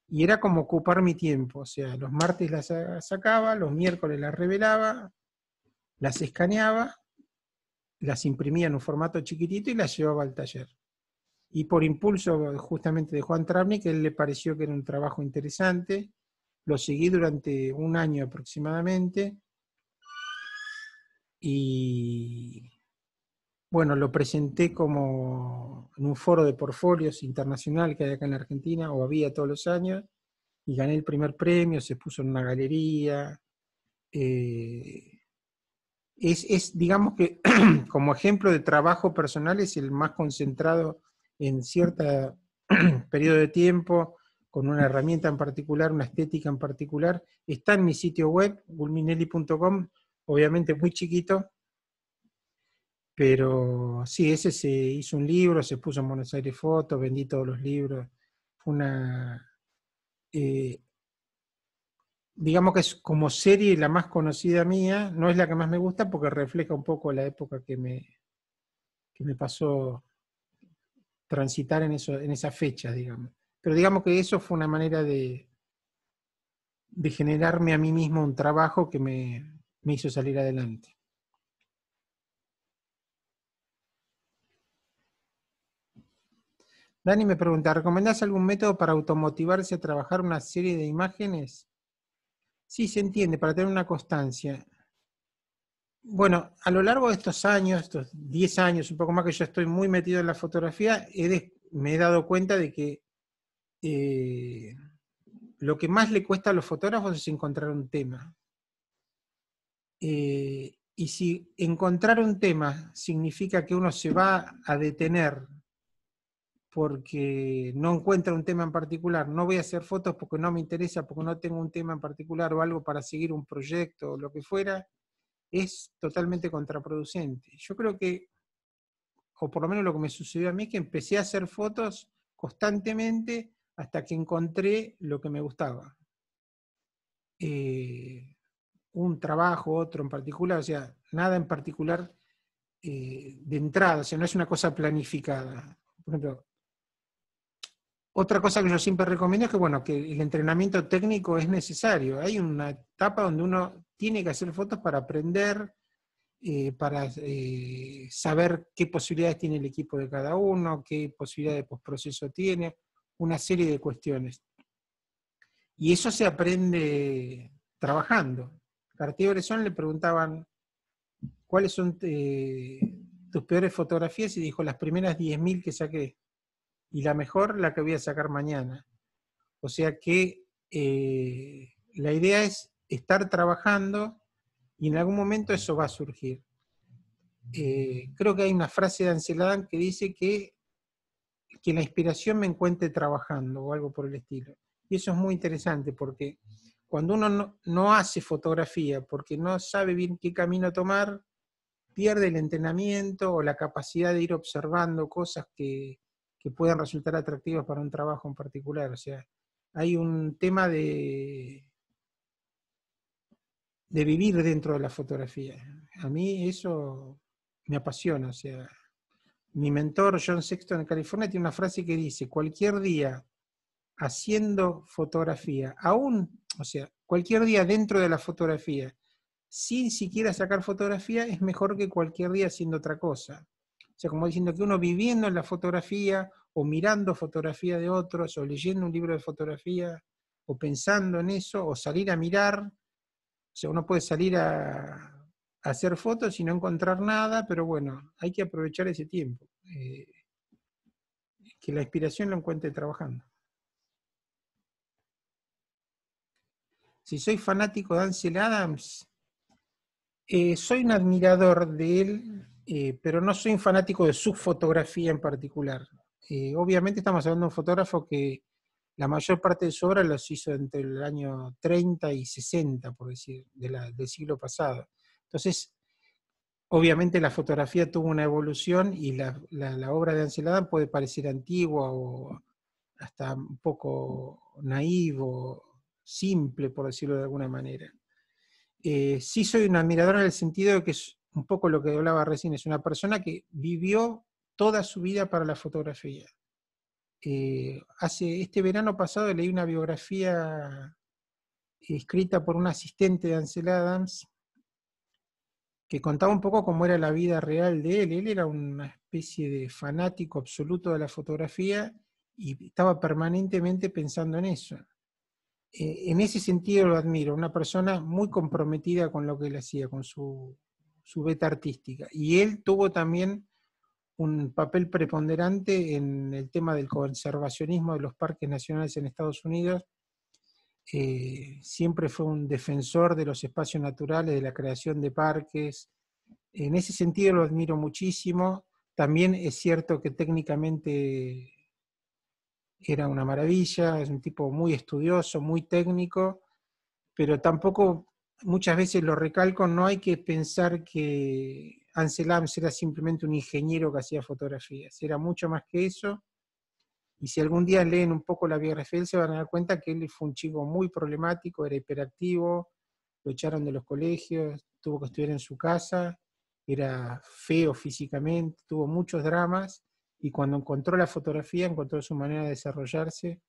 Y era como ocupar mi tiempo. O sea, los martes las sacaba, los miércoles las revelaba, las escaneaba, las imprimía en un formato chiquitito y las llevaba al taller. Y por impulso justamente de Juan Travnik, él le pareció que era un trabajo interesante lo seguí durante un año aproximadamente y bueno, lo presenté como en un foro de portfolios internacional que hay acá en Argentina, o había todos los años, y gané el primer premio, se puso en una galería. Eh, es, es, digamos que como ejemplo de trabajo personal es el más concentrado en cierto periodo de tiempo, con una herramienta en particular, una estética en particular, está en mi sitio web, gulminelli.com, obviamente muy chiquito, pero sí, ese se hizo un libro, se puso en Buenos Aires fotos, vendí todos los libros, fue una... Eh, digamos que es como serie la más conocida mía, no es la que más me gusta porque refleja un poco la época que me, me pasó transitar en, eso, en esa fecha, digamos. Pero digamos que eso fue una manera de, de generarme a mí mismo un trabajo que me, hizo salir adelante. Dani me pregunta, ¿recomendás algún método para automotivarse a trabajar una serie de imágenes? Sí, se entiende, para tener una constancia. Bueno, a lo largo de estos años, estos 10 años, un poco más que yo estoy muy metido en la fotografía, me he dado cuenta de que eh, lo que más le cuesta a los fotógrafos es encontrar un tema. Eh, y si encontrar un tema significa que uno se va a detener porque no encuentra un tema en particular, no voy a hacer fotos porque no me interesa, porque no tengo un tema en particular o algo para seguir un proyecto o lo que fuera, es totalmente contraproducente. Yo creo que, o por lo menos lo que me sucedió a mí, es que empecé a hacer fotos constantemente hasta que encontré lo que me gustaba. Eh, un trabajo, otro en particular, o sea, nada en particular eh, de entrada, o sea, no es una cosa planificada. Por ejemplo, otra cosa que yo siempre recomiendo es que, que el entrenamiento técnico es necesario. Hay una etapa donde uno tiene que hacer fotos para aprender, eh, para saber qué posibilidades tiene el equipo de cada uno, qué posibilidades de postproceso tiene una serie de cuestiones. Y eso se aprende trabajando. Cartier-Bresson le preguntaban cuáles son eh, tus peores fotografías y dijo las primeras 10.000 que saqué y la mejor la que voy a sacar mañana. O sea que eh, la idea es estar trabajando y en algún momento eso va a surgir. Eh, creo que hay una frase de Ansel que dice que que la inspiración me encuentre trabajando o algo por el estilo. Y eso es muy interesante porque cuando uno no, hace fotografía porque no sabe bien qué camino tomar, pierde el entrenamiento o la capacidad de ir observando cosas que, puedan resultar atractivas para un trabajo en particular. O sea, hay un tema de, de vivir dentro de la fotografía. A mí eso me apasiona, o sea, mi mentor John Sexton en California tiene una frase que dice, cualquier día haciendo fotografía, aún, o sea, cualquier día dentro de la fotografía, sin siquiera sacar fotografía, es mejor que cualquier día haciendo otra cosa. O sea, como diciendo que uno viviendo en la fotografía o mirando fotografía de otros o leyendo un libro de fotografía o pensando en eso o salir a mirar, o sea, uno puede salir a, hacer fotos y no encontrar nada, pero bueno, hay que aprovechar ese tiempo. Eh, que la inspiración lo encuentre trabajando. Si soy fanático de Ansel Adams, eh, soy un admirador de él, eh, pero no soy un fanático de su fotografía en particular. obviamente estamos hablando de un fotógrafo que la mayor parte de su obra los hizo entre el año 30 y 60, por decir, de la, del siglo pasado entonces, obviamente la fotografía tuvo una evolución y la, obra de Ansel Adams puede parecer antigua o hasta un poco naivo simple, por decirlo de alguna manera. Eh, sí soy un admirador en el sentido de que es un poco lo que hablaba recién, es una persona que vivió toda su vida para la fotografía. Eh, hace, este verano pasado leí una biografía escrita por un asistente de Ansel Adams, que contaba un poco cómo era la vida real de él. Él era una especie de fanático absoluto de la fotografía y estaba permanentemente pensando en eso. Eh, en ese sentido lo admiro, una persona muy comprometida con lo que él hacía, con su, su beta artística. Y él tuvo también un papel preponderante en el tema del conservacionismo de los parques nacionales en Estados Unidos, eh, siempre fue un defensor de los espacios naturales, de la creación de parques. En ese sentido lo admiro muchísimo. También es cierto que técnicamente era una maravilla, es un tipo muy estudioso, muy técnico, pero tampoco muchas veces lo recalco, no hay que pensar que Ansel Ams era simplemente un ingeniero que hacía fotografías, era mucho más que eso y si algún día leen un poco la biografía, se van a dar cuenta que él fue un chico muy problemático, era hiperactivo, lo echaron de los colegios, tuvo que estudiar en su casa, era feo físicamente, tuvo muchos dramas y cuando encontró la fotografía encontró su manera de desarrollarse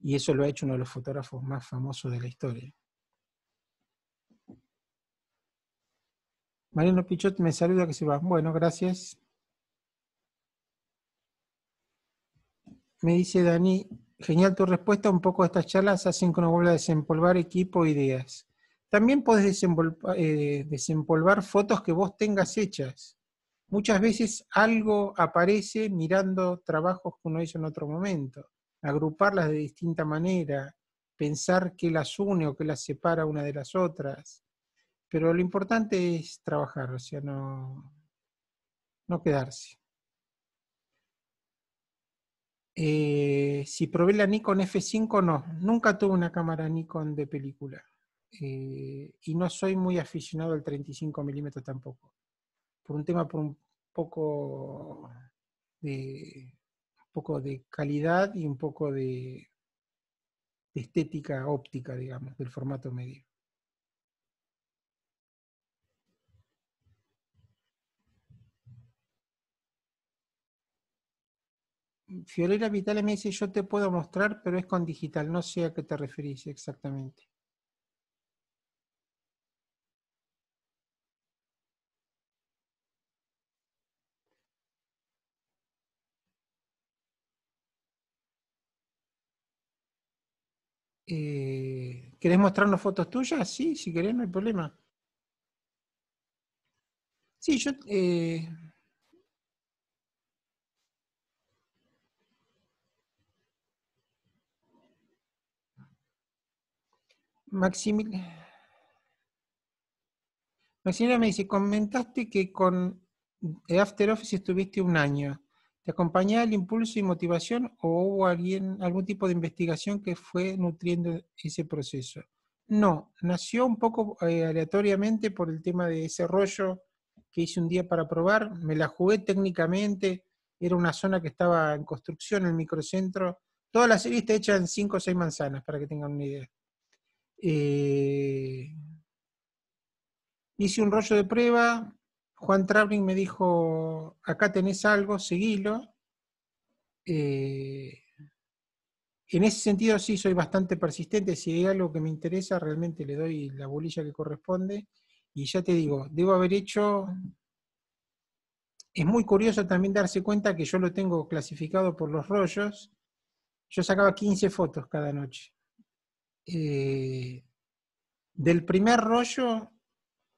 y eso lo ha hecho uno de los fotógrafos más famosos de la historia. Mariano Pichot me saluda que se va. Bueno, gracias. Me dice Dani, genial tu respuesta, un poco estas charlas hacen que uno vuelva a desempolvar equipo, e ideas. También podés desempolvar, eh, desempolvar fotos que vos tengas hechas. Muchas veces algo aparece mirando trabajos que uno hizo en otro momento. Agruparlas de distinta manera, pensar qué las une o qué las separa una de las otras. Pero lo importante es trabajar, o sea, no, no quedarse. Eh, si probé la Nikon F5, no. Nunca tuve una cámara Nikon de película. Eh, y no soy muy aficionado al 35 mm tampoco. Por un tema, por un poco de, poco de calidad y un poco de, de estética óptica, digamos, del formato medio. Fiorella Vitales me dice, yo te puedo mostrar, pero es con digital, no sé a qué te referís exactamente. Eh, ¿Querés mostrarnos fotos tuyas? Sí, si querés, no hay problema. Sí, yo... Eh... Maximila me dice, comentaste que con After Office estuviste un año. ¿Te acompañaba el impulso y motivación o hubo alguien, algún tipo de investigación que fue nutriendo ese proceso? No, nació un poco eh, aleatoriamente por el tema de ese rollo que hice un día para probar. Me la jugué técnicamente, era una zona que estaba en construcción, el microcentro. Toda la serie está hecha en cinco o seis manzanas, para que tengan una idea. Eh, hice un rollo de prueba, Juan Travling me dijo, acá tenés algo, seguilo. Eh, en ese sentido sí soy bastante persistente, si hay algo que me interesa, realmente le doy la bolilla que corresponde. Y ya te digo, debo haber hecho... Es muy curioso también darse cuenta que yo lo tengo clasificado por los rollos. Yo sacaba 15 fotos cada noche. Eh, del primer rollo,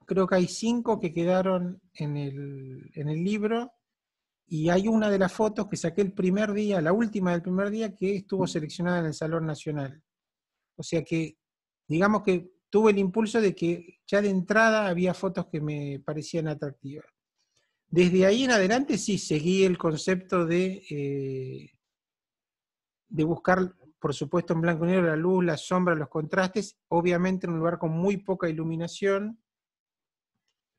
creo que hay cinco que quedaron en el, libro y hay una de las fotos que saqué el primer día, la última del primer día, que estuvo seleccionada en el Salón Nacional. O sea que, digamos que tuve el impulso de que ya de entrada había fotos que me parecían atractivas. Desde ahí en adelante sí seguí el concepto de, eh, de buscar por supuesto en blanco y negro, la luz, la sombra, los contrastes, obviamente en un lugar con muy poca iluminación.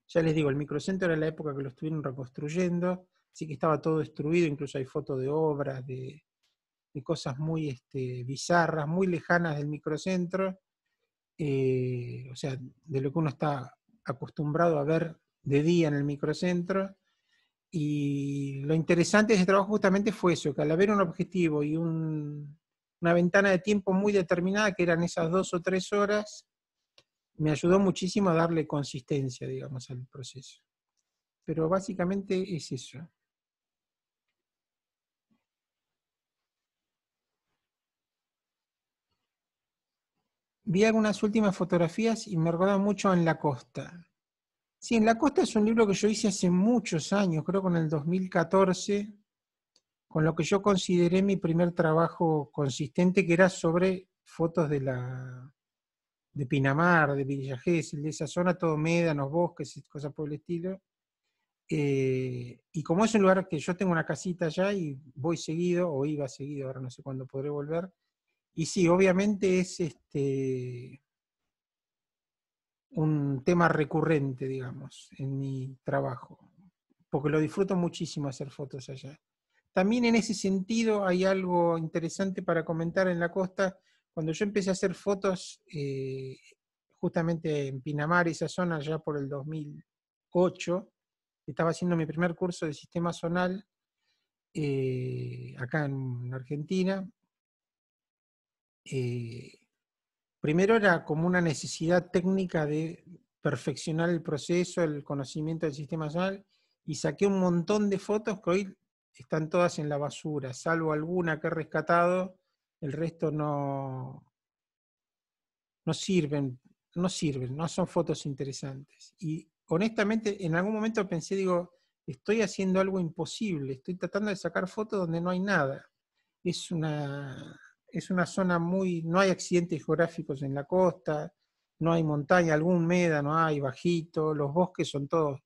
Ya les digo, el microcentro era la época que lo estuvieron reconstruyendo, así que estaba todo destruido, incluso hay fotos de obras, de, cosas muy este, bizarras, muy lejanas del microcentro, eh, o sea, de lo que uno está acostumbrado a ver de día en el microcentro. Y lo interesante de ese trabajo justamente fue eso, que al haber un objetivo y un, una ventana de tiempo muy determinada, que eran esas dos o tres horas, me ayudó muchísimo a darle consistencia, digamos, al proceso. Pero básicamente es eso. Vi algunas últimas fotografías y me recuerda mucho en La Costa. Sí, en La Costa es un libro que yo hice hace muchos años, creo que en el 2014, con lo que yo consideré mi primer trabajo consistente, que era sobre fotos de la de Pinamar, de Villa de esa zona, todo médanos, bosques cosas por el estilo. Eh, y como es un lugar que yo tengo una casita allá y voy seguido, o iba seguido, ahora no sé cuándo podré volver. Y sí, obviamente es este un tema recurrente, digamos, en mi trabajo, porque lo disfruto muchísimo hacer fotos allá. También en ese sentido hay algo interesante para comentar en la costa. Cuando yo empecé a hacer fotos, eh, justamente en Pinamar, esa zona, ya por el 2008, estaba haciendo mi primer curso de sistema zonal eh, acá en Argentina. Eh, primero era como una necesidad técnica de perfeccionar el proceso, el conocimiento del sistema zonal, y saqué un montón de fotos que hoy están todas en la basura, salvo alguna que he rescatado, el resto no, no sirven, no sirven, no son fotos interesantes. Y honestamente, en algún momento pensé, digo, estoy haciendo algo imposible, estoy tratando de sacar fotos donde no hay nada. Es una, es una zona muy, no hay accidentes geográficos en la costa, no hay montaña, algún no hay, bajito, los bosques son todos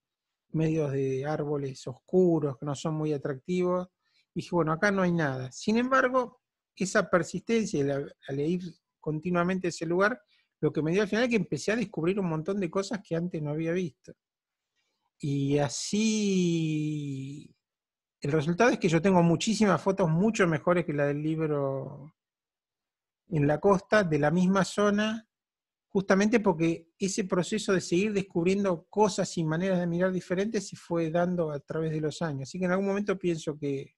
medios de árboles oscuros que no son muy atractivos. Dije, bueno, acá no hay nada. Sin embargo, esa persistencia, al, leer ir continuamente ese lugar, lo que me dio al final es que empecé a descubrir un montón de cosas que antes no había visto. Y así, el resultado es que yo tengo muchísimas fotos mucho mejores que la del libro en la costa, de la misma zona, justamente porque ese proceso de seguir descubriendo cosas y maneras de mirar diferentes se fue dando a través de los años. Así que en algún momento pienso que,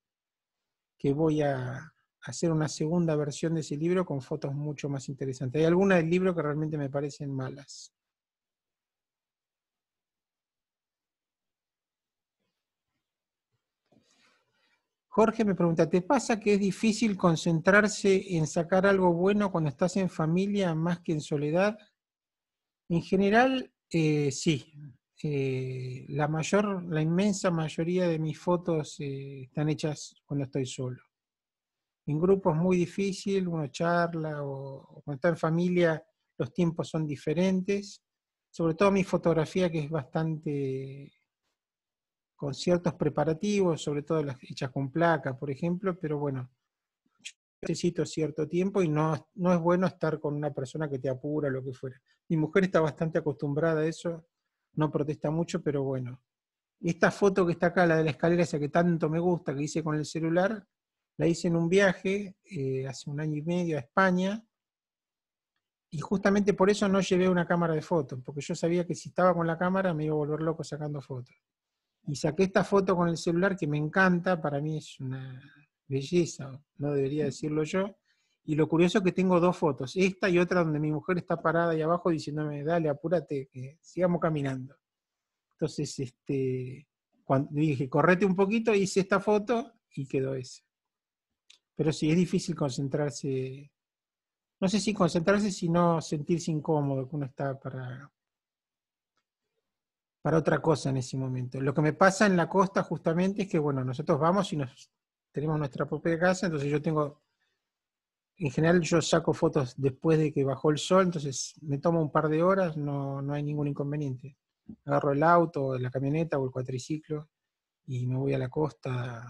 que voy a hacer una segunda versión de ese libro con fotos mucho más interesantes. Hay algunas del libro que realmente me parecen malas. Jorge me pregunta, ¿te pasa que es difícil concentrarse en sacar algo bueno cuando estás en familia más que en soledad? En general, eh, sí. Eh, la mayor, la inmensa mayoría de mis fotos eh, están hechas cuando estoy solo. En grupos es muy difícil, uno charla o, o cuando está en familia los tiempos son diferentes. Sobre todo mi fotografía que es bastante con ciertos preparativos, sobre todo las hechas con placa, por ejemplo, pero bueno, necesito cierto tiempo y no, no es bueno estar con una persona que te apura, lo que fuera. Mi mujer está bastante acostumbrada a eso, no protesta mucho, pero bueno. Esta foto que está acá, la de la escalera esa que tanto me gusta, que hice con el celular, la hice en un viaje eh, hace un año y medio a España, y justamente por eso no llevé una cámara de fotos, porque yo sabía que si estaba con la cámara me iba a volver loco sacando fotos. Y saqué esta foto con el celular que me encanta, para mí es una belleza, no debería decirlo yo. Y lo curioso es que tengo dos fotos, esta y otra donde mi mujer está parada ahí abajo diciéndome, dale, apúrate, que sigamos caminando. Entonces, este, cuando dije, correte un poquito, hice esta foto y quedó esa. Pero sí, es difícil concentrarse, no sé si concentrarse, sino sentirse incómodo, que uno está para, para otra cosa en ese momento. Lo que me pasa en la costa justamente es que, bueno, nosotros vamos y nos tenemos nuestra propia casa, entonces yo tengo, en general yo saco fotos después de que bajó el sol, entonces me tomo un par de horas, no, no hay ningún inconveniente. Agarro el auto, la camioneta o el cuatriciclo y me voy a la costa,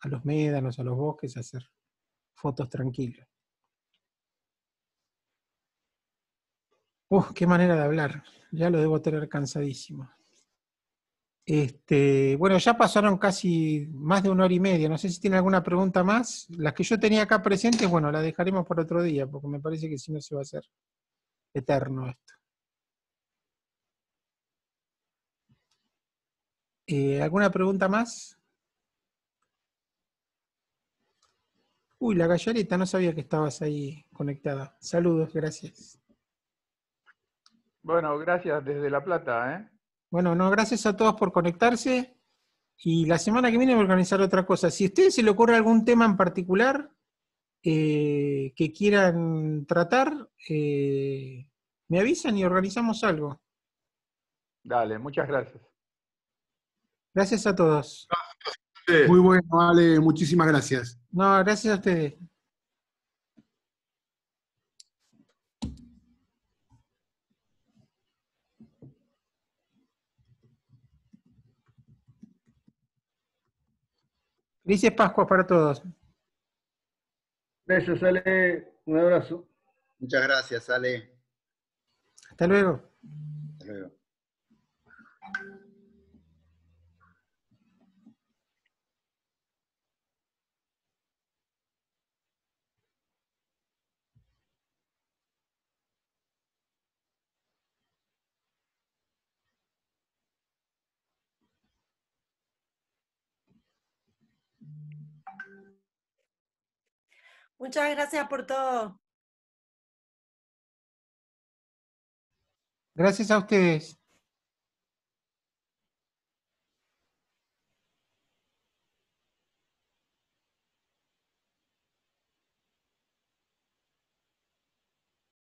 a los médanos, a los bosques, a hacer fotos tranquilos. Uf, qué manera de hablar. Ya lo debo tener cansadísimo. Este, bueno, ya pasaron casi más de una hora y media. No sé si tiene alguna pregunta más. Las que yo tenía acá presentes, bueno, las dejaremos para otro día, porque me parece que si no se va a hacer eterno esto. Eh, ¿Alguna pregunta más? Uy, la gallareta, no sabía que estabas ahí conectada. Saludos, gracias. Bueno, gracias desde La Plata, ¿eh? Bueno, no, gracias a todos por conectarse. Y la semana que viene voy a organizar otra cosa. Si a ustedes se les ocurre algún tema en particular eh, que quieran tratar, eh, me avisan y organizamos algo. Dale, muchas gracias. Gracias a todos. Muy bueno, Ale, muchísimas gracias. No, gracias a ustedes. Felices Pascuas para todos. Besos, Ale. Un abrazo. Muchas gracias, Ale. Hasta luego. Hasta luego. Muchas gracias por todo. Gracias a ustedes.